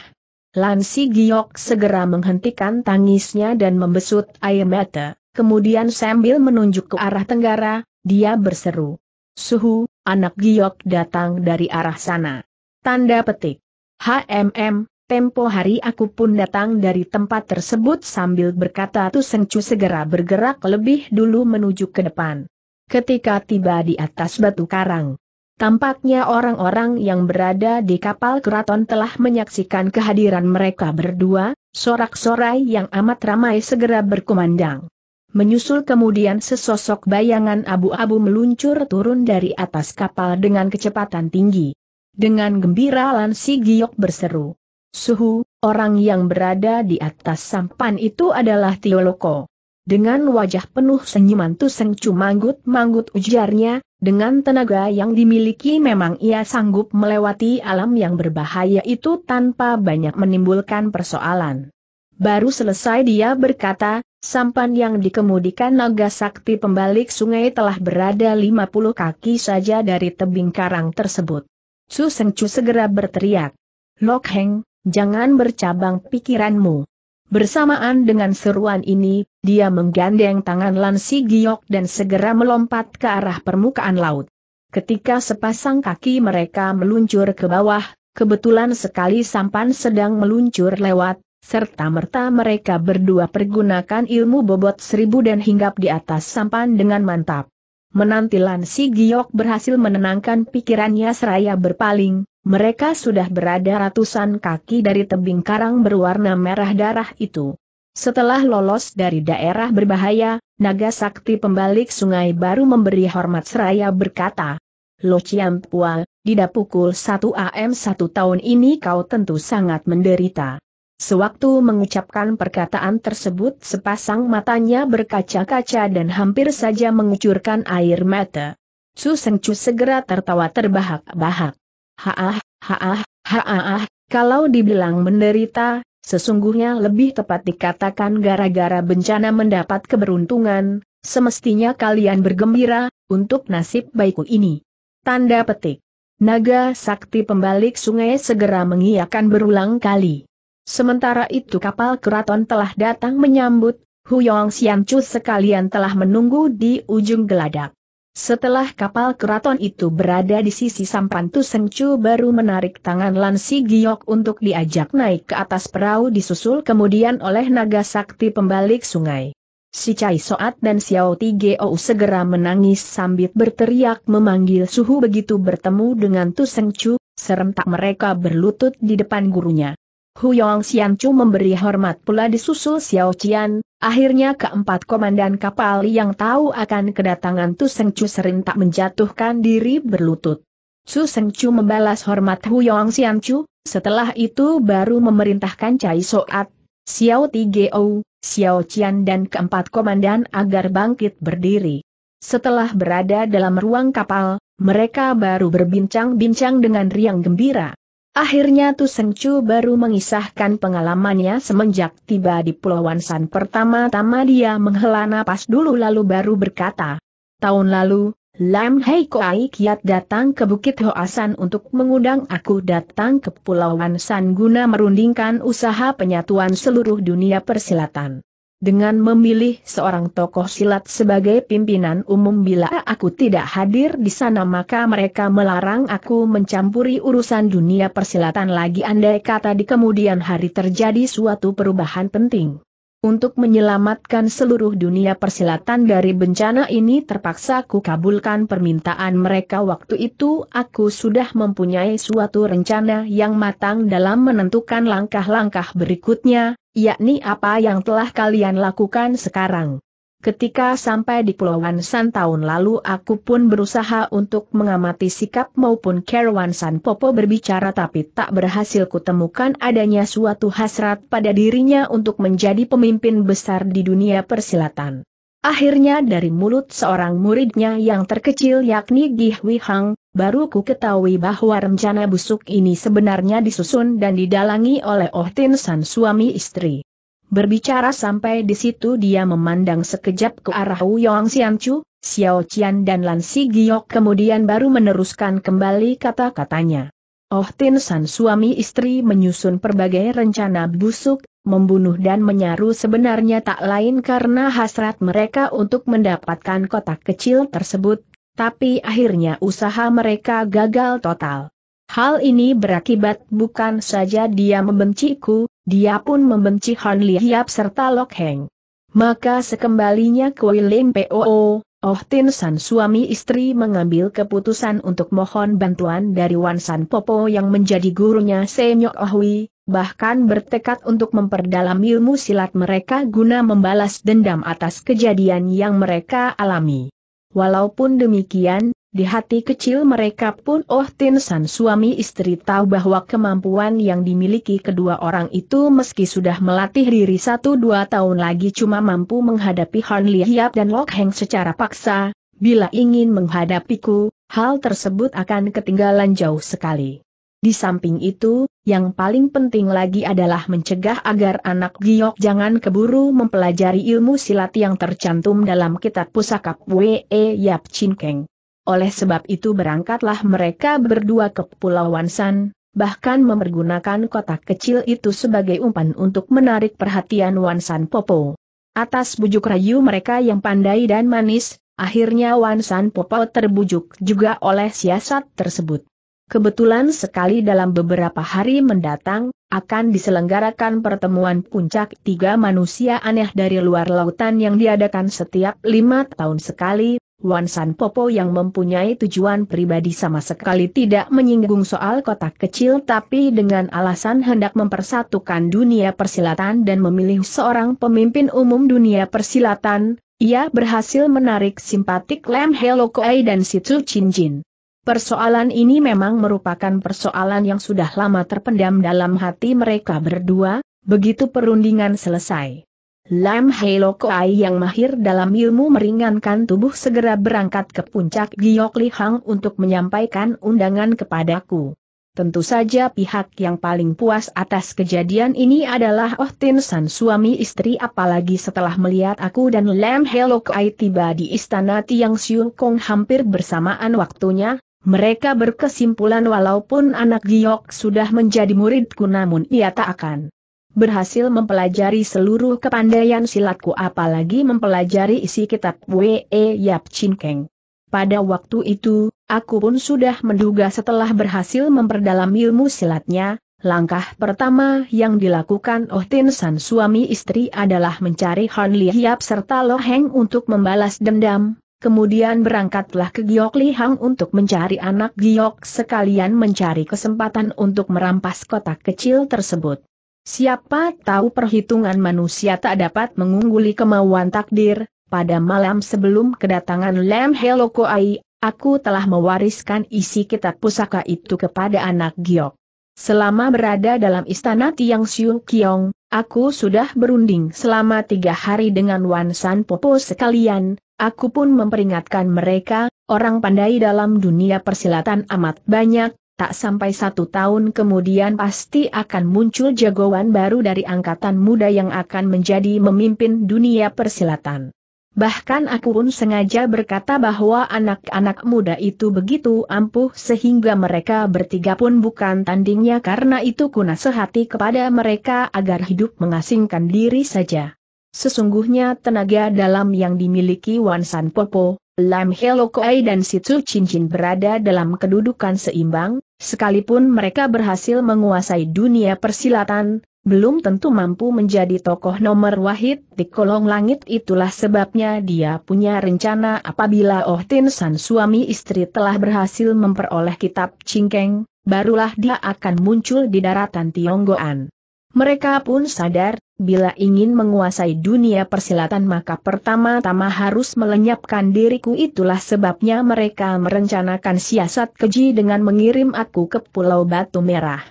S1: Lansi giok segera menghentikan tangisnya dan membesut air mata, kemudian sambil menunjuk ke arah tenggara, dia berseru. Suhu, anak giok datang dari arah sana. Tanda petik. HMM, tempo hari aku pun datang dari tempat tersebut sambil berkata Tu Sengcu segera bergerak lebih dulu menuju ke depan. Ketika tiba di atas batu karang, tampaknya orang-orang yang berada di kapal keraton telah menyaksikan kehadiran mereka berdua, sorak-sorai yang amat ramai segera berkumandang. Menyusul kemudian sesosok bayangan abu-abu meluncur turun dari atas kapal dengan kecepatan tinggi. Dengan gembira Lan Si Giok berseru. Suhu, orang yang berada di atas sampan itu adalah Tio Loko. Dengan wajah penuh senyuman Tuseng manggut-manggut ujarnya, dengan tenaga yang dimiliki memang ia sanggup melewati alam yang berbahaya itu tanpa banyak menimbulkan persoalan. Baru selesai dia berkata, sampan yang dikemudikan naga sakti pembalik sungai telah berada 50 kaki saja dari tebing karang tersebut. Chu Seng Chu segera berteriak. Lok Heng, jangan bercabang pikiranmu. Bersamaan dengan seruan ini, dia menggandeng tangan Lansi Giok dan segera melompat ke arah permukaan laut. Ketika sepasang kaki mereka meluncur ke bawah, kebetulan sekali sampan sedang meluncur lewat, serta merta mereka berdua pergunakan ilmu bobot seribu dan hinggap di atas sampan dengan mantap. Menantilan si Giok berhasil menenangkan pikirannya seraya berpaling, mereka sudah berada ratusan kaki dari tebing karang berwarna merah darah itu. Setelah lolos dari daerah berbahaya, naga sakti pembalik sungai baru memberi hormat seraya berkata, Lo Chiam Pua, di pukul 1 AM satu tahun ini kau tentu sangat menderita. Sewaktu mengucapkan perkataan tersebut sepasang matanya berkaca-kaca dan hampir saja mengucurkan air mata. Su Seng segera tertawa terbahak-bahak. Haah, haah, haah, kalau dibilang menderita, sesungguhnya lebih tepat dikatakan gara-gara bencana mendapat keberuntungan, semestinya kalian bergembira, untuk nasib baikku ini. Tanda petik. Naga sakti pembalik sungai segera mengiakan berulang kali. Sementara itu kapal keraton telah datang menyambut, Huyong Xianchu sekalian telah menunggu di ujung geladak. Setelah kapal keraton itu berada di sisi sampan Chu baru menarik tangan Lan Si Giok untuk diajak naik ke atas perahu disusul kemudian oleh naga sakti pembalik sungai. Si Cai Soat dan Xiao Ti Tigeo segera menangis sambil berteriak memanggil suhu begitu bertemu dengan Chu, serentak mereka berlutut di depan gurunya. Huyong Chu memberi hormat pula disusul Xiao Qian, akhirnya keempat komandan kapal yang tahu akan kedatangan Tu Seng Chu tak menjatuhkan diri berlutut. Tu Seng Chu membalas hormat Huyong Chu, setelah itu baru memerintahkan Cai Soat, Xiao Tigeo, Xiao Qian dan keempat komandan agar bangkit berdiri. Setelah berada dalam ruang kapal, mereka baru berbincang-bincang dengan riang gembira. Akhirnya Tu Seng baru mengisahkan pengalamannya semenjak tiba di Pulau Wansan pertama-tama dia menghela napas dulu lalu baru berkata. Tahun lalu, Lam Hei Koai Kiat datang ke Bukit Hoasan untuk mengundang aku datang ke Pulau Wansan guna merundingkan usaha penyatuan seluruh dunia persilatan dengan memilih seorang tokoh silat sebagai pimpinan umum bila aku tidak hadir di sana maka mereka melarang aku mencampuri urusan dunia persilatan lagi andai kata di kemudian hari terjadi suatu perubahan penting. Untuk menyelamatkan seluruh dunia persilatan dari bencana ini terpaksa ku kabulkan permintaan mereka waktu itu aku sudah mempunyai suatu rencana yang matang dalam menentukan langkah-langkah berikutnya, yakni apa yang telah kalian lakukan sekarang. Ketika sampai di Pulauan San tahun lalu aku pun berusaha untuk mengamati sikap maupun Kerwan San Popo berbicara tapi tak berhasil kutemukan adanya suatu hasrat pada dirinya untuk menjadi pemimpin besar di dunia persilatan. Akhirnya dari mulut seorang muridnya yang terkecil yakni Gih Hang, baru ku ketahui bahwa rencana busuk ini sebenarnya disusun dan didalangi oleh Oh Tin San suami istri. Berbicara sampai di situ dia memandang sekejap ke arah Wuyong Xianchu, Xiao Qian dan Lan Si Giok kemudian baru meneruskan kembali kata-katanya. Oh Tin San suami istri menyusun berbagai rencana busuk, membunuh dan menyaru sebenarnya tak lain karena hasrat mereka untuk mendapatkan kotak kecil tersebut, tapi akhirnya usaha mereka gagal total. Hal ini berakibat bukan saja dia membenciku, dia pun membenci Han Lihiap serta Lok Heng. Maka sekembalinya ke Wilim POO, Oh Tin San suami istri mengambil keputusan untuk mohon bantuan dari Wan San Popo yang menjadi gurunya Senyok Ahui, bahkan bertekad untuk memperdalam ilmu silat mereka guna membalas dendam atas kejadian yang mereka alami. Walaupun demikian, di hati kecil mereka pun Oh Tin San suami istri tahu bahwa kemampuan yang dimiliki kedua orang itu meski sudah melatih diri satu dua tahun lagi cuma mampu menghadapi Han Li Hiap dan Lok Heng secara paksa, bila ingin menghadapiku, hal tersebut akan ketinggalan jauh sekali. Di samping itu, yang paling penting lagi adalah mencegah agar anak giok jangan keburu mempelajari ilmu silat yang tercantum dalam kitab pusaka Wee Yap Chin Keng. Oleh sebab itu berangkatlah mereka berdua ke Pulau Wansan, bahkan mempergunakan kotak kecil itu sebagai umpan untuk menarik perhatian Wansan Popo. Atas bujuk rayu mereka yang pandai dan manis, akhirnya Wansan Popo terbujuk juga oleh siasat tersebut. Kebetulan sekali dalam beberapa hari mendatang, akan diselenggarakan pertemuan puncak tiga manusia aneh dari luar lautan yang diadakan setiap lima tahun sekali, Wan San Popo yang mempunyai tujuan pribadi sama sekali tidak menyinggung soal kotak kecil tapi dengan alasan hendak mempersatukan dunia persilatan dan memilih seorang pemimpin umum dunia persilatan, ia berhasil menarik simpatik Lem Koei dan Situ Chinjin. Persoalan ini memang merupakan persoalan yang sudah lama terpendam dalam hati mereka berdua, begitu perundingan selesai. Lam Helokai yang mahir dalam ilmu meringankan tubuh segera berangkat ke puncak Giok Li untuk menyampaikan undangan kepadaku. Tentu saja pihak yang paling puas atas kejadian ini adalah Oh Tin San suami istri apalagi setelah melihat aku dan Lam Helokai tiba di istana Tiang Siu Kong hampir bersamaan waktunya, mereka berkesimpulan walaupun anak Giok sudah menjadi muridku namun ia tak akan berhasil mempelajari seluruh kepandaian silatku apalagi mempelajari isi kitab We Yap Chin Keng. Pada waktu itu, aku pun sudah menduga setelah berhasil memperdalam ilmu silatnya, langkah pertama yang dilakukan Oh Tin San suami istri adalah mencari Han Li Hiap serta Lo Heng untuk membalas dendam, kemudian berangkatlah ke Giok Li Hang untuk mencari anak Giok sekalian mencari kesempatan untuk merampas kotak kecil tersebut. Siapa tahu perhitungan manusia tak dapat mengungguli kemauan takdir, pada malam sebelum kedatangan Lam Helokoai, aku telah mewariskan isi kitab pusaka itu kepada anak Giok. Selama berada dalam istana Tiang Siu Kiong, aku sudah berunding selama tiga hari dengan Wan San Popo sekalian, aku pun memperingatkan mereka, orang pandai dalam dunia persilatan amat banyak, Tak sampai satu tahun kemudian pasti akan muncul jagoan baru dari angkatan muda yang akan menjadi memimpin dunia persilatan. Bahkan aku pun sengaja berkata bahwa anak-anak muda itu begitu ampuh sehingga mereka bertiga pun bukan tandingnya karena itu sehati kepada mereka agar hidup mengasingkan diri saja. Sesungguhnya tenaga dalam yang dimiliki Wan San Popo, Lam Helokoi dan Situ Cincin berada dalam kedudukan seimbang, sekalipun mereka berhasil menguasai dunia persilatan, belum tentu mampu menjadi tokoh nomor wahid di kolong langit itulah sebabnya dia punya rencana apabila Oh Tin San suami istri telah berhasil memperoleh kitab Cingkeng, barulah dia akan muncul di daratan Tionggoan. Mereka pun sadar, bila ingin menguasai dunia persilatan maka pertama-tama harus melenyapkan diriku itulah sebabnya mereka merencanakan siasat keji dengan mengirim aku ke Pulau Batu Merah.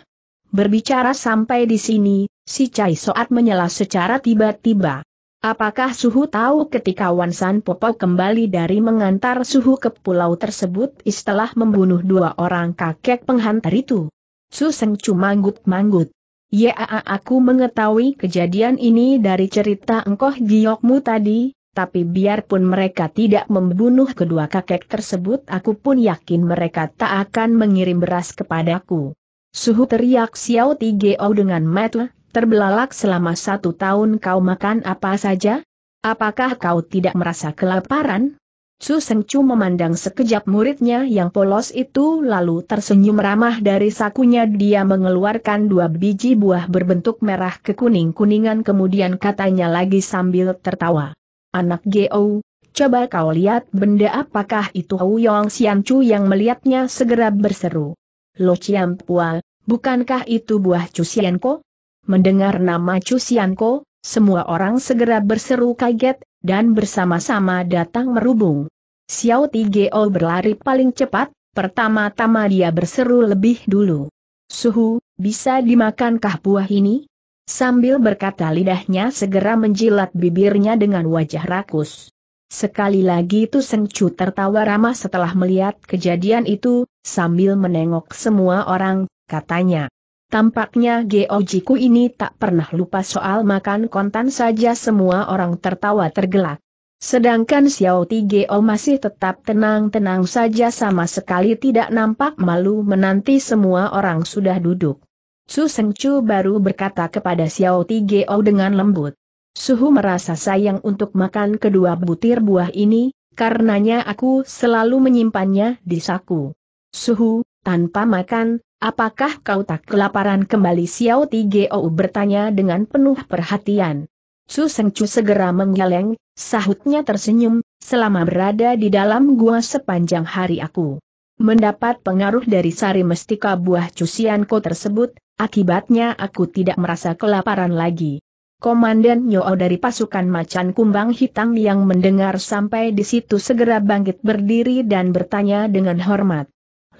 S1: Berbicara sampai di sini, si Cai Soat menyela secara tiba-tiba. Apakah Suhu tahu ketika Wansan Popo kembali dari mengantar Suhu ke pulau tersebut setelah membunuh dua orang kakek penghantar itu? Su Seng cuma manggut-manggut. Ya aku mengetahui kejadian ini dari cerita engkoh giokmu tadi, tapi biarpun mereka tidak membunuh kedua kakek tersebut aku pun yakin mereka tak akan mengirim beras kepadaku. Suhu teriak Xiao Tigeo dengan mata, terbelalak selama satu tahun kau makan apa saja? Apakah kau tidak merasa kelaparan? Su Seng Chu memandang sekejap muridnya yang polos itu lalu tersenyum ramah dari sakunya dia mengeluarkan dua biji buah berbentuk merah kekuning-kuningan kemudian katanya lagi sambil tertawa. Anak Geo, coba kau lihat benda apakah itu Hou Yong Xian Chu yang melihatnya segera berseru. Lo Chiam Pua, bukankah itu buah Chu Xian Ko? Mendengar nama Chu Xian Ko, semua orang segera berseru kaget dan bersama-sama datang merubung. Xiao Tigeo berlari paling cepat, pertama-tama dia berseru lebih dulu. Suhu, bisa dimakankah buah ini? Sambil berkata lidahnya segera menjilat bibirnya dengan wajah rakus. Sekali lagi Tu Sengcu tertawa ramah setelah melihat kejadian itu, sambil menengok semua orang, katanya. Tampaknya Geojiku ini tak pernah lupa soal makan kontan saja semua orang tertawa tergelak. Sedangkan Xiao Ti Geo masih tetap tenang-tenang saja sama sekali tidak nampak malu menanti semua orang sudah duduk. Su Seng Chu baru berkata kepada Xiao Ti Geo dengan lembut. Suhu merasa sayang untuk makan kedua butir buah ini, karenanya aku selalu menyimpannya di saku. Suhu, tanpa makan, Apakah kau tak kelaparan kembali Xiao Ti Tigeo bertanya dengan penuh perhatian. Su Seng Chu segera menggeleng, sahutnya tersenyum, selama berada di dalam gua sepanjang hari aku. Mendapat pengaruh dari sari mestika buah cusianku tersebut, akibatnya aku tidak merasa kelaparan lagi. Komandan Nyo dari pasukan macan kumbang hitam yang mendengar sampai di situ segera bangkit berdiri dan bertanya dengan hormat.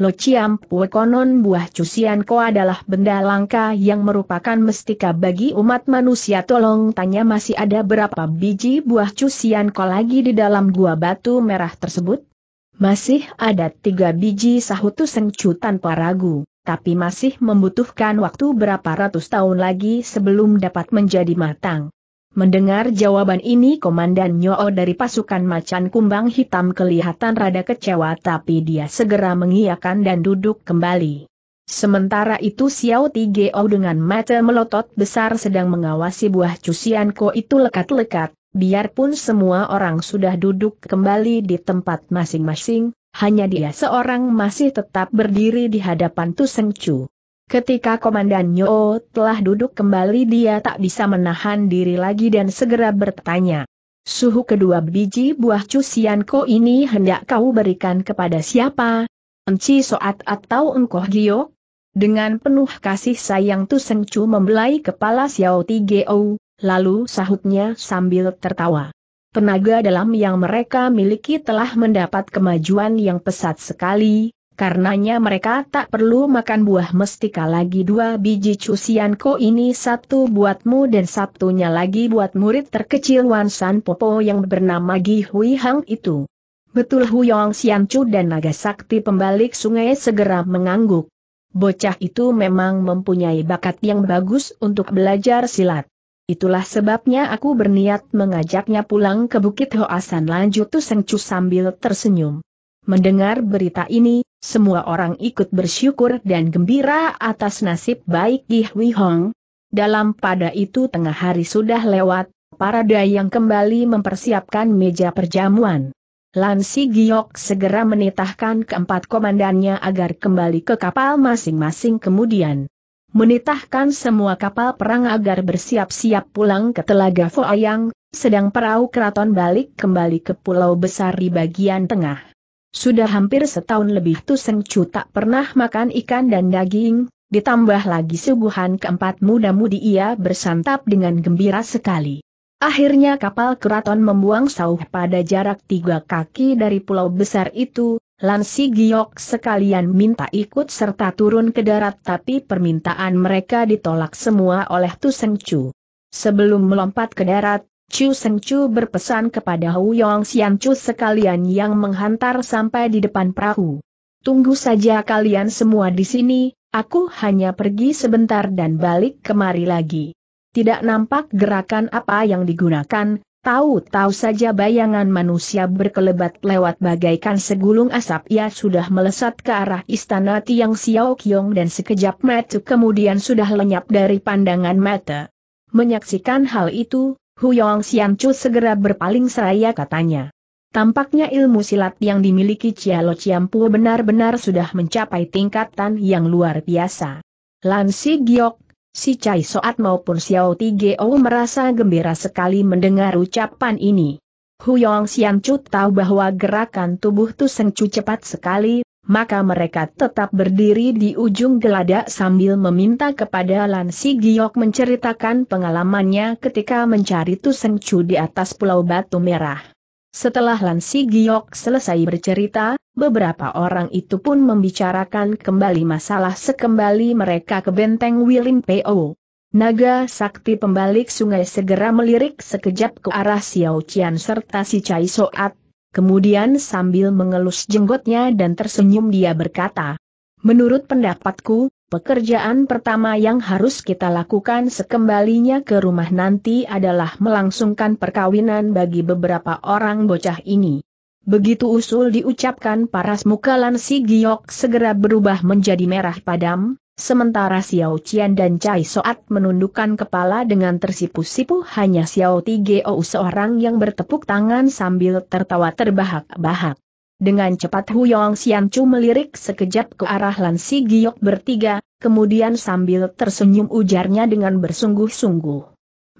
S1: Lo ciam, Pue konon buah cusian ko adalah benda langka yang merupakan mestika bagi umat manusia tolong tanya masih ada berapa biji buah cusian ko lagi di dalam gua batu merah tersebut? Masih ada tiga biji sahutu sengcu tanpa ragu, tapi masih membutuhkan waktu berapa ratus tahun lagi sebelum dapat menjadi matang. Mendengar jawaban ini Komandan Nyoo dari pasukan macan kumbang hitam kelihatan rada kecewa tapi dia segera mengiyakan dan duduk kembali. Sementara itu Xiao Ti Tigeo dengan mata melotot besar sedang mengawasi buah cusianko itu lekat-lekat, biarpun semua orang sudah duduk kembali di tempat masing-masing, hanya dia seorang masih tetap berdiri di hadapan Chu. Ketika Komandan Nyo telah duduk kembali dia tak bisa menahan diri lagi dan segera bertanya. Suhu kedua biji buah cusianko ini hendak kau berikan kepada siapa? Enci Soat atau Engkoh Gio? Dengan penuh kasih sayang Tu Seng Chu membelai kepala Xiao Tigeo, lalu sahutnya sambil tertawa. Tenaga dalam yang mereka miliki telah mendapat kemajuan yang pesat sekali, Karenanya mereka tak perlu makan buah mestika lagi dua biji cusianko ini satu buatmu dan satunya lagi buat murid terkecil Wan San Popo yang bernama Gi Hui Hang itu. Betul Huyong Siancu dan naga sakti pembalik sungai segera mengangguk. Bocah itu memang mempunyai bakat yang bagus untuk belajar silat. Itulah sebabnya aku berniat mengajaknya pulang ke Bukit Hoasan lanjut Chu sambil tersenyum. Mendengar berita ini, semua orang ikut bersyukur dan gembira atas nasib baik Gi Hui Hong. Dalam pada itu tengah hari sudah lewat, para dayang kembali mempersiapkan meja perjamuan. Lansi Giok segera menitahkan keempat komandannya agar kembali ke kapal masing-masing kemudian menitahkan semua kapal perang agar bersiap-siap pulang ke Telaga Foayang, sedang perahu keraton balik kembali ke pulau besar di bagian tengah. Sudah hampir setahun lebih Tusengcu Chu tak pernah makan ikan dan daging, ditambah lagi suguhan keempat muda-mudi ia bersantap dengan gembira sekali. Akhirnya kapal keraton membuang sauh pada jarak tiga kaki dari pulau besar itu, Lansi Giok sekalian minta ikut serta turun ke darat tapi permintaan mereka ditolak semua oleh Tusengcu. Sebelum melompat ke darat, Chu Seng Chu berpesan kepada Hu Yong Xian Chu sekalian yang menghantar sampai di depan perahu. Tunggu saja kalian semua di sini, aku hanya pergi sebentar dan balik kemari lagi. Tidak nampak gerakan apa yang digunakan, tahu-tahu saja bayangan manusia berkelebat lewat bagaikan segulung asap ia sudah melesat ke arah istana Tiang Xiao Qiong dan sekejap mata kemudian sudah lenyap dari pandangan mata. Menyaksikan hal itu, Huyong Chu segera berpaling seraya katanya. Tampaknya ilmu silat yang dimiliki Lo Ciampu benar-benar sudah mencapai tingkatan yang luar biasa. Lan Si Giok, si Cai Soat maupun Xiao Ti Geo merasa gembira sekali mendengar ucapan ini. Huyong Chu tahu bahwa gerakan tubuh Tu Sengcu cepat sekali, maka mereka tetap berdiri di ujung geladak sambil meminta kepada Lan Si Giok menceritakan pengalamannya ketika mencari Tuseng Chu di atas Pulau Batu Merah. Setelah Lan Si Giok selesai bercerita, beberapa orang itu pun membicarakan kembali masalah sekembali mereka ke benteng Wilin P.O. Naga sakti pembalik sungai segera melirik sekejap ke arah Xiao Qian serta si Chai Soat, kemudian sambil mengelus jenggotnya dan tersenyum dia berkata, Menurut pendapatku, pekerjaan pertama yang harus kita lakukan sekembalinya ke rumah nanti adalah melangsungkan perkawinan bagi beberapa orang bocah ini. Begitu usul diucapkan paras muka Lansi Si Giok segera berubah menjadi merah padam, Sementara Xiao Qian dan Cai Soat menundukkan kepala dengan tersipu-sipu hanya Xiao Tigeo seorang yang bertepuk tangan sambil tertawa terbahak-bahak. Dengan cepat Hu Huyong Chu melirik sekejap ke arah Lan Si Giok bertiga, kemudian sambil tersenyum ujarnya dengan bersungguh-sungguh.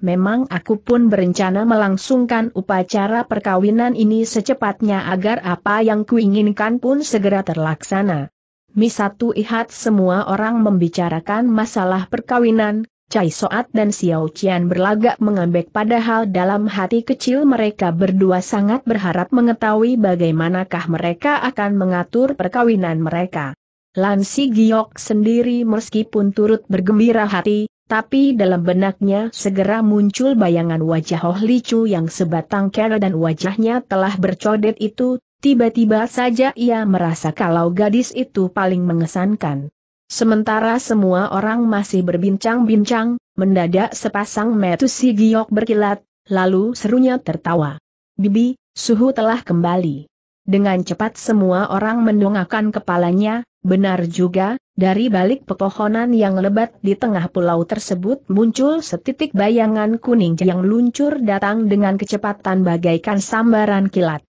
S1: Memang aku pun berencana melangsungkan upacara perkawinan ini secepatnya agar apa yang kuinginkan pun segera terlaksana. Misatu Ihat semua orang membicarakan masalah perkawinan, Cai Soat dan Xiao Qian berlagak mengambek padahal dalam hati kecil mereka berdua sangat berharap mengetahui bagaimanakah mereka akan mengatur perkawinan mereka. Lansi Giok sendiri meskipun turut bergembira hati, tapi dalam benaknya segera muncul bayangan wajah Oh Chu yang sebatang kera dan wajahnya telah bercodet itu, Tiba-tiba saja ia merasa kalau gadis itu paling mengesankan. Sementara semua orang masih berbincang-bincang, mendadak sepasang metu si giok berkilat, lalu serunya tertawa. Bibi, suhu telah kembali. Dengan cepat semua orang mendongakkan kepalanya, benar juga, dari balik pepohonan yang lebat di tengah pulau tersebut muncul setitik bayangan kuning yang luncur datang dengan kecepatan bagaikan sambaran kilat.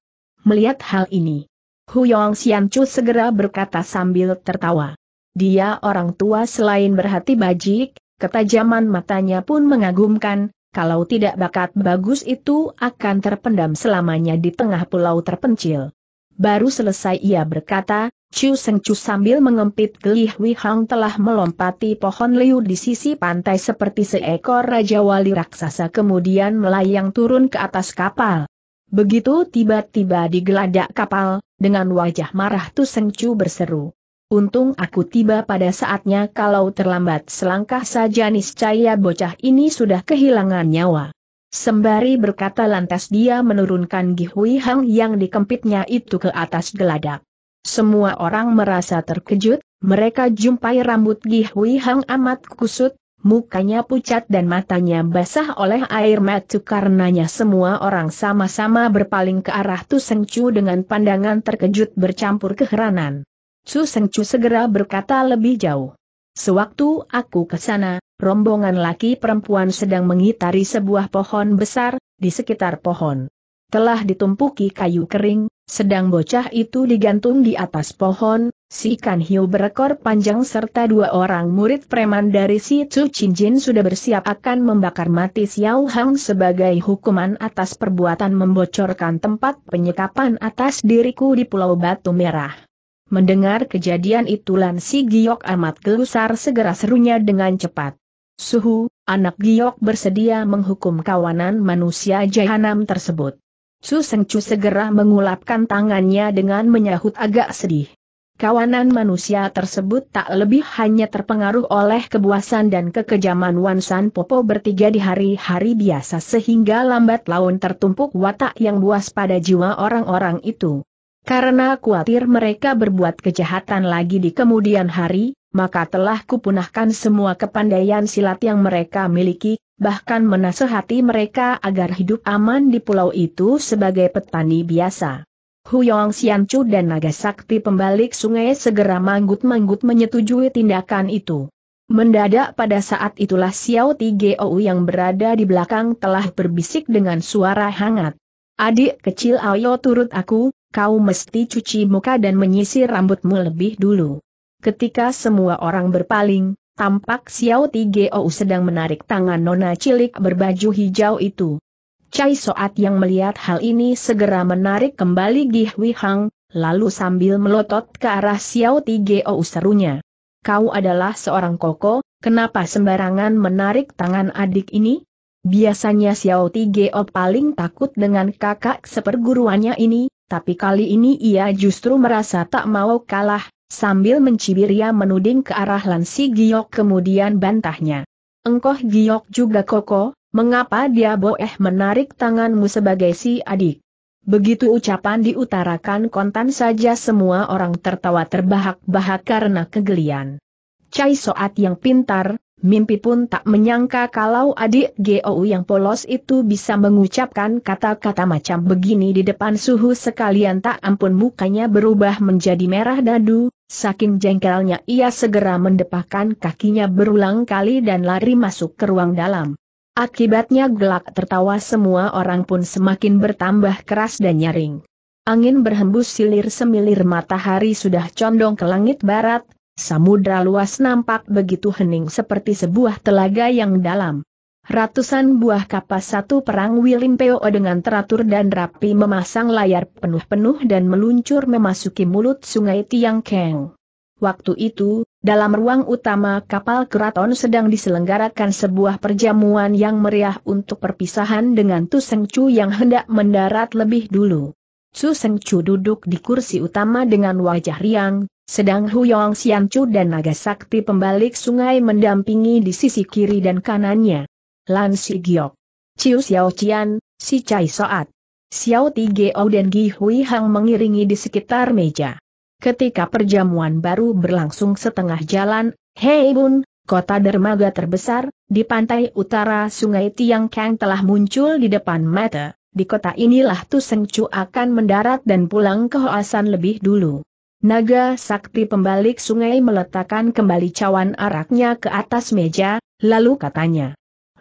S1: Melihat hal ini, Huyong Xianchu segera berkata sambil tertawa. Dia orang tua selain berhati bajik, ketajaman matanya pun mengagumkan, kalau tidak bakat bagus itu akan terpendam selamanya di tengah pulau terpencil. Baru selesai ia berkata, Chu Seng Chu sambil mengempit gelih Wei Hang telah melompati pohon liu di sisi pantai seperti seekor raja wali raksasa kemudian melayang turun ke atas kapal. Begitu tiba-tiba digeladak kapal, dengan wajah marah Tusencu berseru. Untung aku tiba pada saatnya kalau terlambat selangkah saja niscaya bocah ini sudah kehilangan nyawa. Sembari berkata lantas dia menurunkan Gihui Hang yang dikempitnya itu ke atas geladak. Semua orang merasa terkejut, mereka jumpai rambut Gihui Hang amat kusut, Mukanya pucat dan matanya basah oleh air mata karenanya semua orang sama-sama berpaling ke arah Tu Seng dengan pandangan terkejut bercampur keheranan. Tu Seng segera berkata lebih jauh. Sewaktu aku ke sana, rombongan laki perempuan sedang mengitari sebuah pohon besar, di sekitar pohon. Telah ditumpuki kayu kering, sedang bocah itu digantung di atas pohon, si ikan Hiu berekor panjang serta dua orang murid preman dari si Tzu Chin Jin sudah bersiap akan membakar mati Xiao Hang sebagai hukuman atas perbuatan membocorkan tempat penyekapan atas diriku di Pulau Batu Merah. Mendengar kejadian itu Lan si Giok amat gelusar segera serunya dengan cepat. Suhu, anak Giok bersedia menghukum kawanan manusia jahanam tersebut. Su Seng Chu segera mengulapkan tangannya dengan menyahut agak sedih. Kawanan manusia tersebut tak lebih hanya terpengaruh oleh kebuasan dan kekejaman Wan San Popo bertiga di hari-hari biasa sehingga lambat laun tertumpuk watak yang buas pada jiwa orang-orang itu. Karena khawatir mereka berbuat kejahatan lagi di kemudian hari, maka telah kupunahkan semua kepandaian silat yang mereka miliki, bahkan menasehati mereka agar hidup aman di pulau itu sebagai petani biasa. Huyong Xianchu dan naga sakti pembalik sungai segera manggut-manggut menyetujui tindakan itu. Mendadak pada saat itulah Xiao Tigeo yang berada di belakang telah berbisik dengan suara hangat. Adik kecil ayo turut aku, kau mesti cuci muka dan menyisir rambutmu lebih dulu. Ketika semua orang berpaling, tampak Xiao Ti Geo sedang menarik tangan nona cilik berbaju hijau itu. Cai Soat yang melihat hal ini segera menarik kembali Gih Hang, lalu sambil melotot ke arah Xiao Ti Geo serunya. Kau adalah seorang koko, kenapa sembarangan menarik tangan adik ini? Biasanya Xiao Ti Tigeo paling takut dengan kakak seperguruannya ini, tapi kali ini ia justru merasa tak mau kalah, Sambil mencibir ia menuding ke arah Lansi Giok kemudian bantahnya. Engkoh Giok juga koko, mengapa dia boleh menarik tanganmu sebagai si adik? Begitu ucapan diutarakan kontan saja semua orang tertawa terbahak-bahak karena kegelian. Cai Soat yang pintar, mimpi pun tak menyangka kalau adik GOU yang polos itu bisa mengucapkan kata-kata macam begini di depan suhu sekalian tak ampun mukanya berubah menjadi merah dadu, Saking jengkelnya ia segera mendepakan kakinya berulang kali dan lari masuk ke ruang dalam. Akibatnya gelak tertawa semua orang pun semakin bertambah keras dan nyaring. Angin berhembus silir semilir matahari sudah condong ke langit barat, samudra luas nampak begitu hening seperti sebuah telaga yang dalam. Ratusan buah kapas satu perang Wilimpeo dengan teratur dan rapi memasang layar penuh-penuh dan meluncur memasuki mulut sungai Tiang Keng. Waktu itu, dalam ruang utama kapal keraton sedang diselenggarakan sebuah perjamuan yang meriah untuk perpisahan dengan Tu Seng Chu yang hendak mendarat lebih dulu. Su Seng Chu duduk di kursi utama dengan wajah riang, sedang Huyong Chu dan naga sakti pembalik sungai mendampingi di sisi kiri dan kanannya. Lan Si Giok. Ciu Xiao Qian, Si Cai Soat. Xiao Ti Geo dan Gi Hui Hang mengiringi di sekitar meja. Ketika perjamuan baru berlangsung setengah jalan, Hei Bun, kota dermaga terbesar, di pantai utara sungai Tiang Kang telah muncul di depan mata. Di kota inilah Tu Seng Chu akan mendarat dan pulang ke Hoasan lebih dulu. Naga sakti pembalik sungai meletakkan kembali cawan araknya ke atas meja, lalu katanya.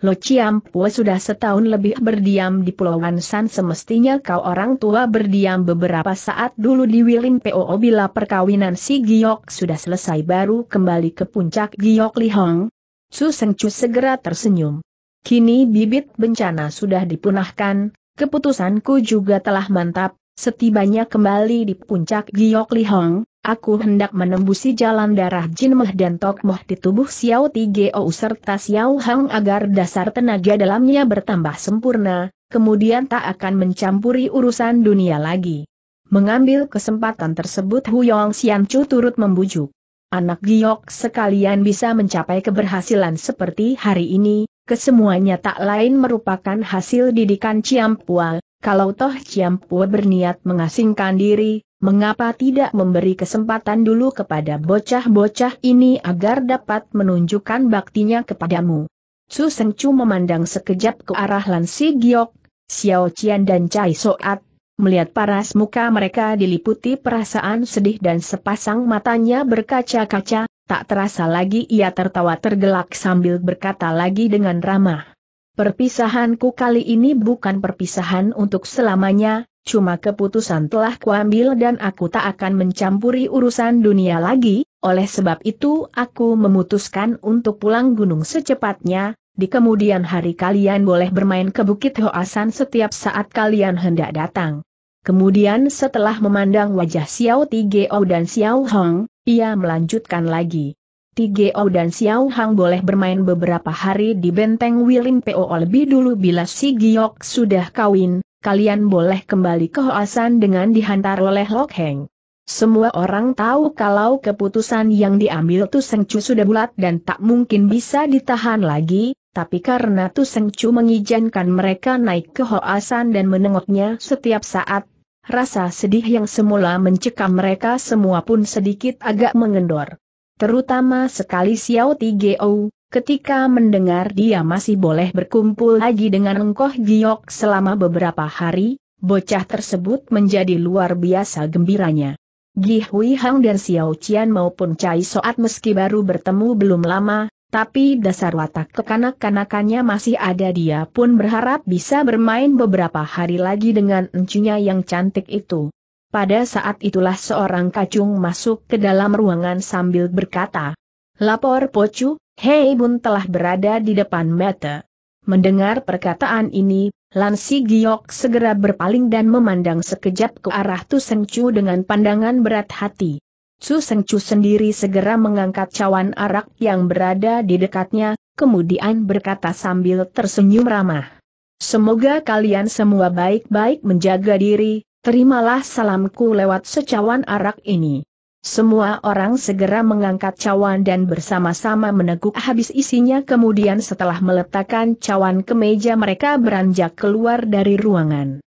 S1: Lo Chiampue sudah setahun lebih berdiam di Pulau Wansan semestinya kau orang tua berdiam beberapa saat dulu di Wilin POO bila perkawinan si Giok sudah selesai baru kembali ke puncak Giok Hong. Su Seng Chu segera tersenyum. Kini bibit bencana sudah dipunahkan, keputusanku juga telah mantap, setibanya kembali di puncak Giok Hong. Aku hendak menembusi jalan darah Jin Meh dan Tok Moh di tubuh Xiao Tigeo serta Xiao Hang agar dasar tenaga dalamnya bertambah sempurna, kemudian tak akan mencampuri urusan dunia lagi. Mengambil kesempatan tersebut Hu Yong Xian Chu turut membujuk. Anak giok sekalian bisa mencapai keberhasilan seperti hari ini, kesemuanya tak lain merupakan hasil didikan Ciampua, kalau toh Ciampua berniat mengasingkan diri, mengapa tidak memberi kesempatan dulu kepada bocah-bocah ini agar dapat menunjukkan baktinya kepadamu? Su Seng Chu memandang sekejap ke arah Lan Si Giok, Xiao Qian dan Cai Soat, melihat paras muka mereka diliputi perasaan sedih dan sepasang matanya berkaca-kaca, tak terasa lagi ia tertawa tergelak sambil berkata lagi dengan ramah. Perpisahanku kali ini bukan perpisahan untuk selamanya, cuma keputusan telah kuambil dan aku tak akan mencampuri urusan dunia lagi, oleh sebab itu aku memutuskan untuk pulang gunung secepatnya, di kemudian hari kalian boleh bermain ke Bukit Hoasan setiap saat kalian hendak datang. Kemudian setelah memandang wajah Xiao Tigeo dan Xiao Hong, ia melanjutkan lagi. Tigeo dan Xiao Hong boleh bermain beberapa hari di benteng Wilin PO lebih dulu bila si Giok sudah kawin, kalian boleh kembali ke Hoasan dengan dihantar oleh Lok Heng. Semua orang tahu kalau keputusan yang diambil Tu Seng Chu sudah bulat dan tak mungkin bisa ditahan lagi, tapi karena Tu Seng Chu mengizinkan mereka naik ke Hoasan dan menengoknya setiap saat, rasa sedih yang semula mencekam mereka semua pun sedikit agak mengendor. Terutama sekali Xiao Tigeo, Ketika mendengar dia masih boleh berkumpul lagi dengan Engkoh Giok selama beberapa hari, bocah tersebut menjadi luar biasa gembiranya. Gi Hui Hang dan Xiao Qian maupun Cai Soat meski baru bertemu belum lama, tapi dasar watak kekanak-kanakannya masih ada dia pun berharap bisa bermain beberapa hari lagi dengan encunya yang cantik itu. Pada saat itulah seorang kacung masuk ke dalam ruangan sambil berkata, Lapor Pocu, Hei Bun telah berada di depan mata. Mendengar perkataan ini, Lansi Giok segera berpaling dan memandang sekejap ke arah Tu Seng Chu dengan pandangan berat hati. Tu Seng Chu sendiri segera mengangkat cawan arak yang berada di dekatnya, kemudian berkata sambil tersenyum ramah. Semoga kalian semua baik-baik menjaga diri, terimalah salamku lewat secawan arak ini. Semua orang segera mengangkat cawan dan bersama-sama meneguk habis isinya kemudian setelah meletakkan cawan ke meja mereka beranjak keluar dari ruangan.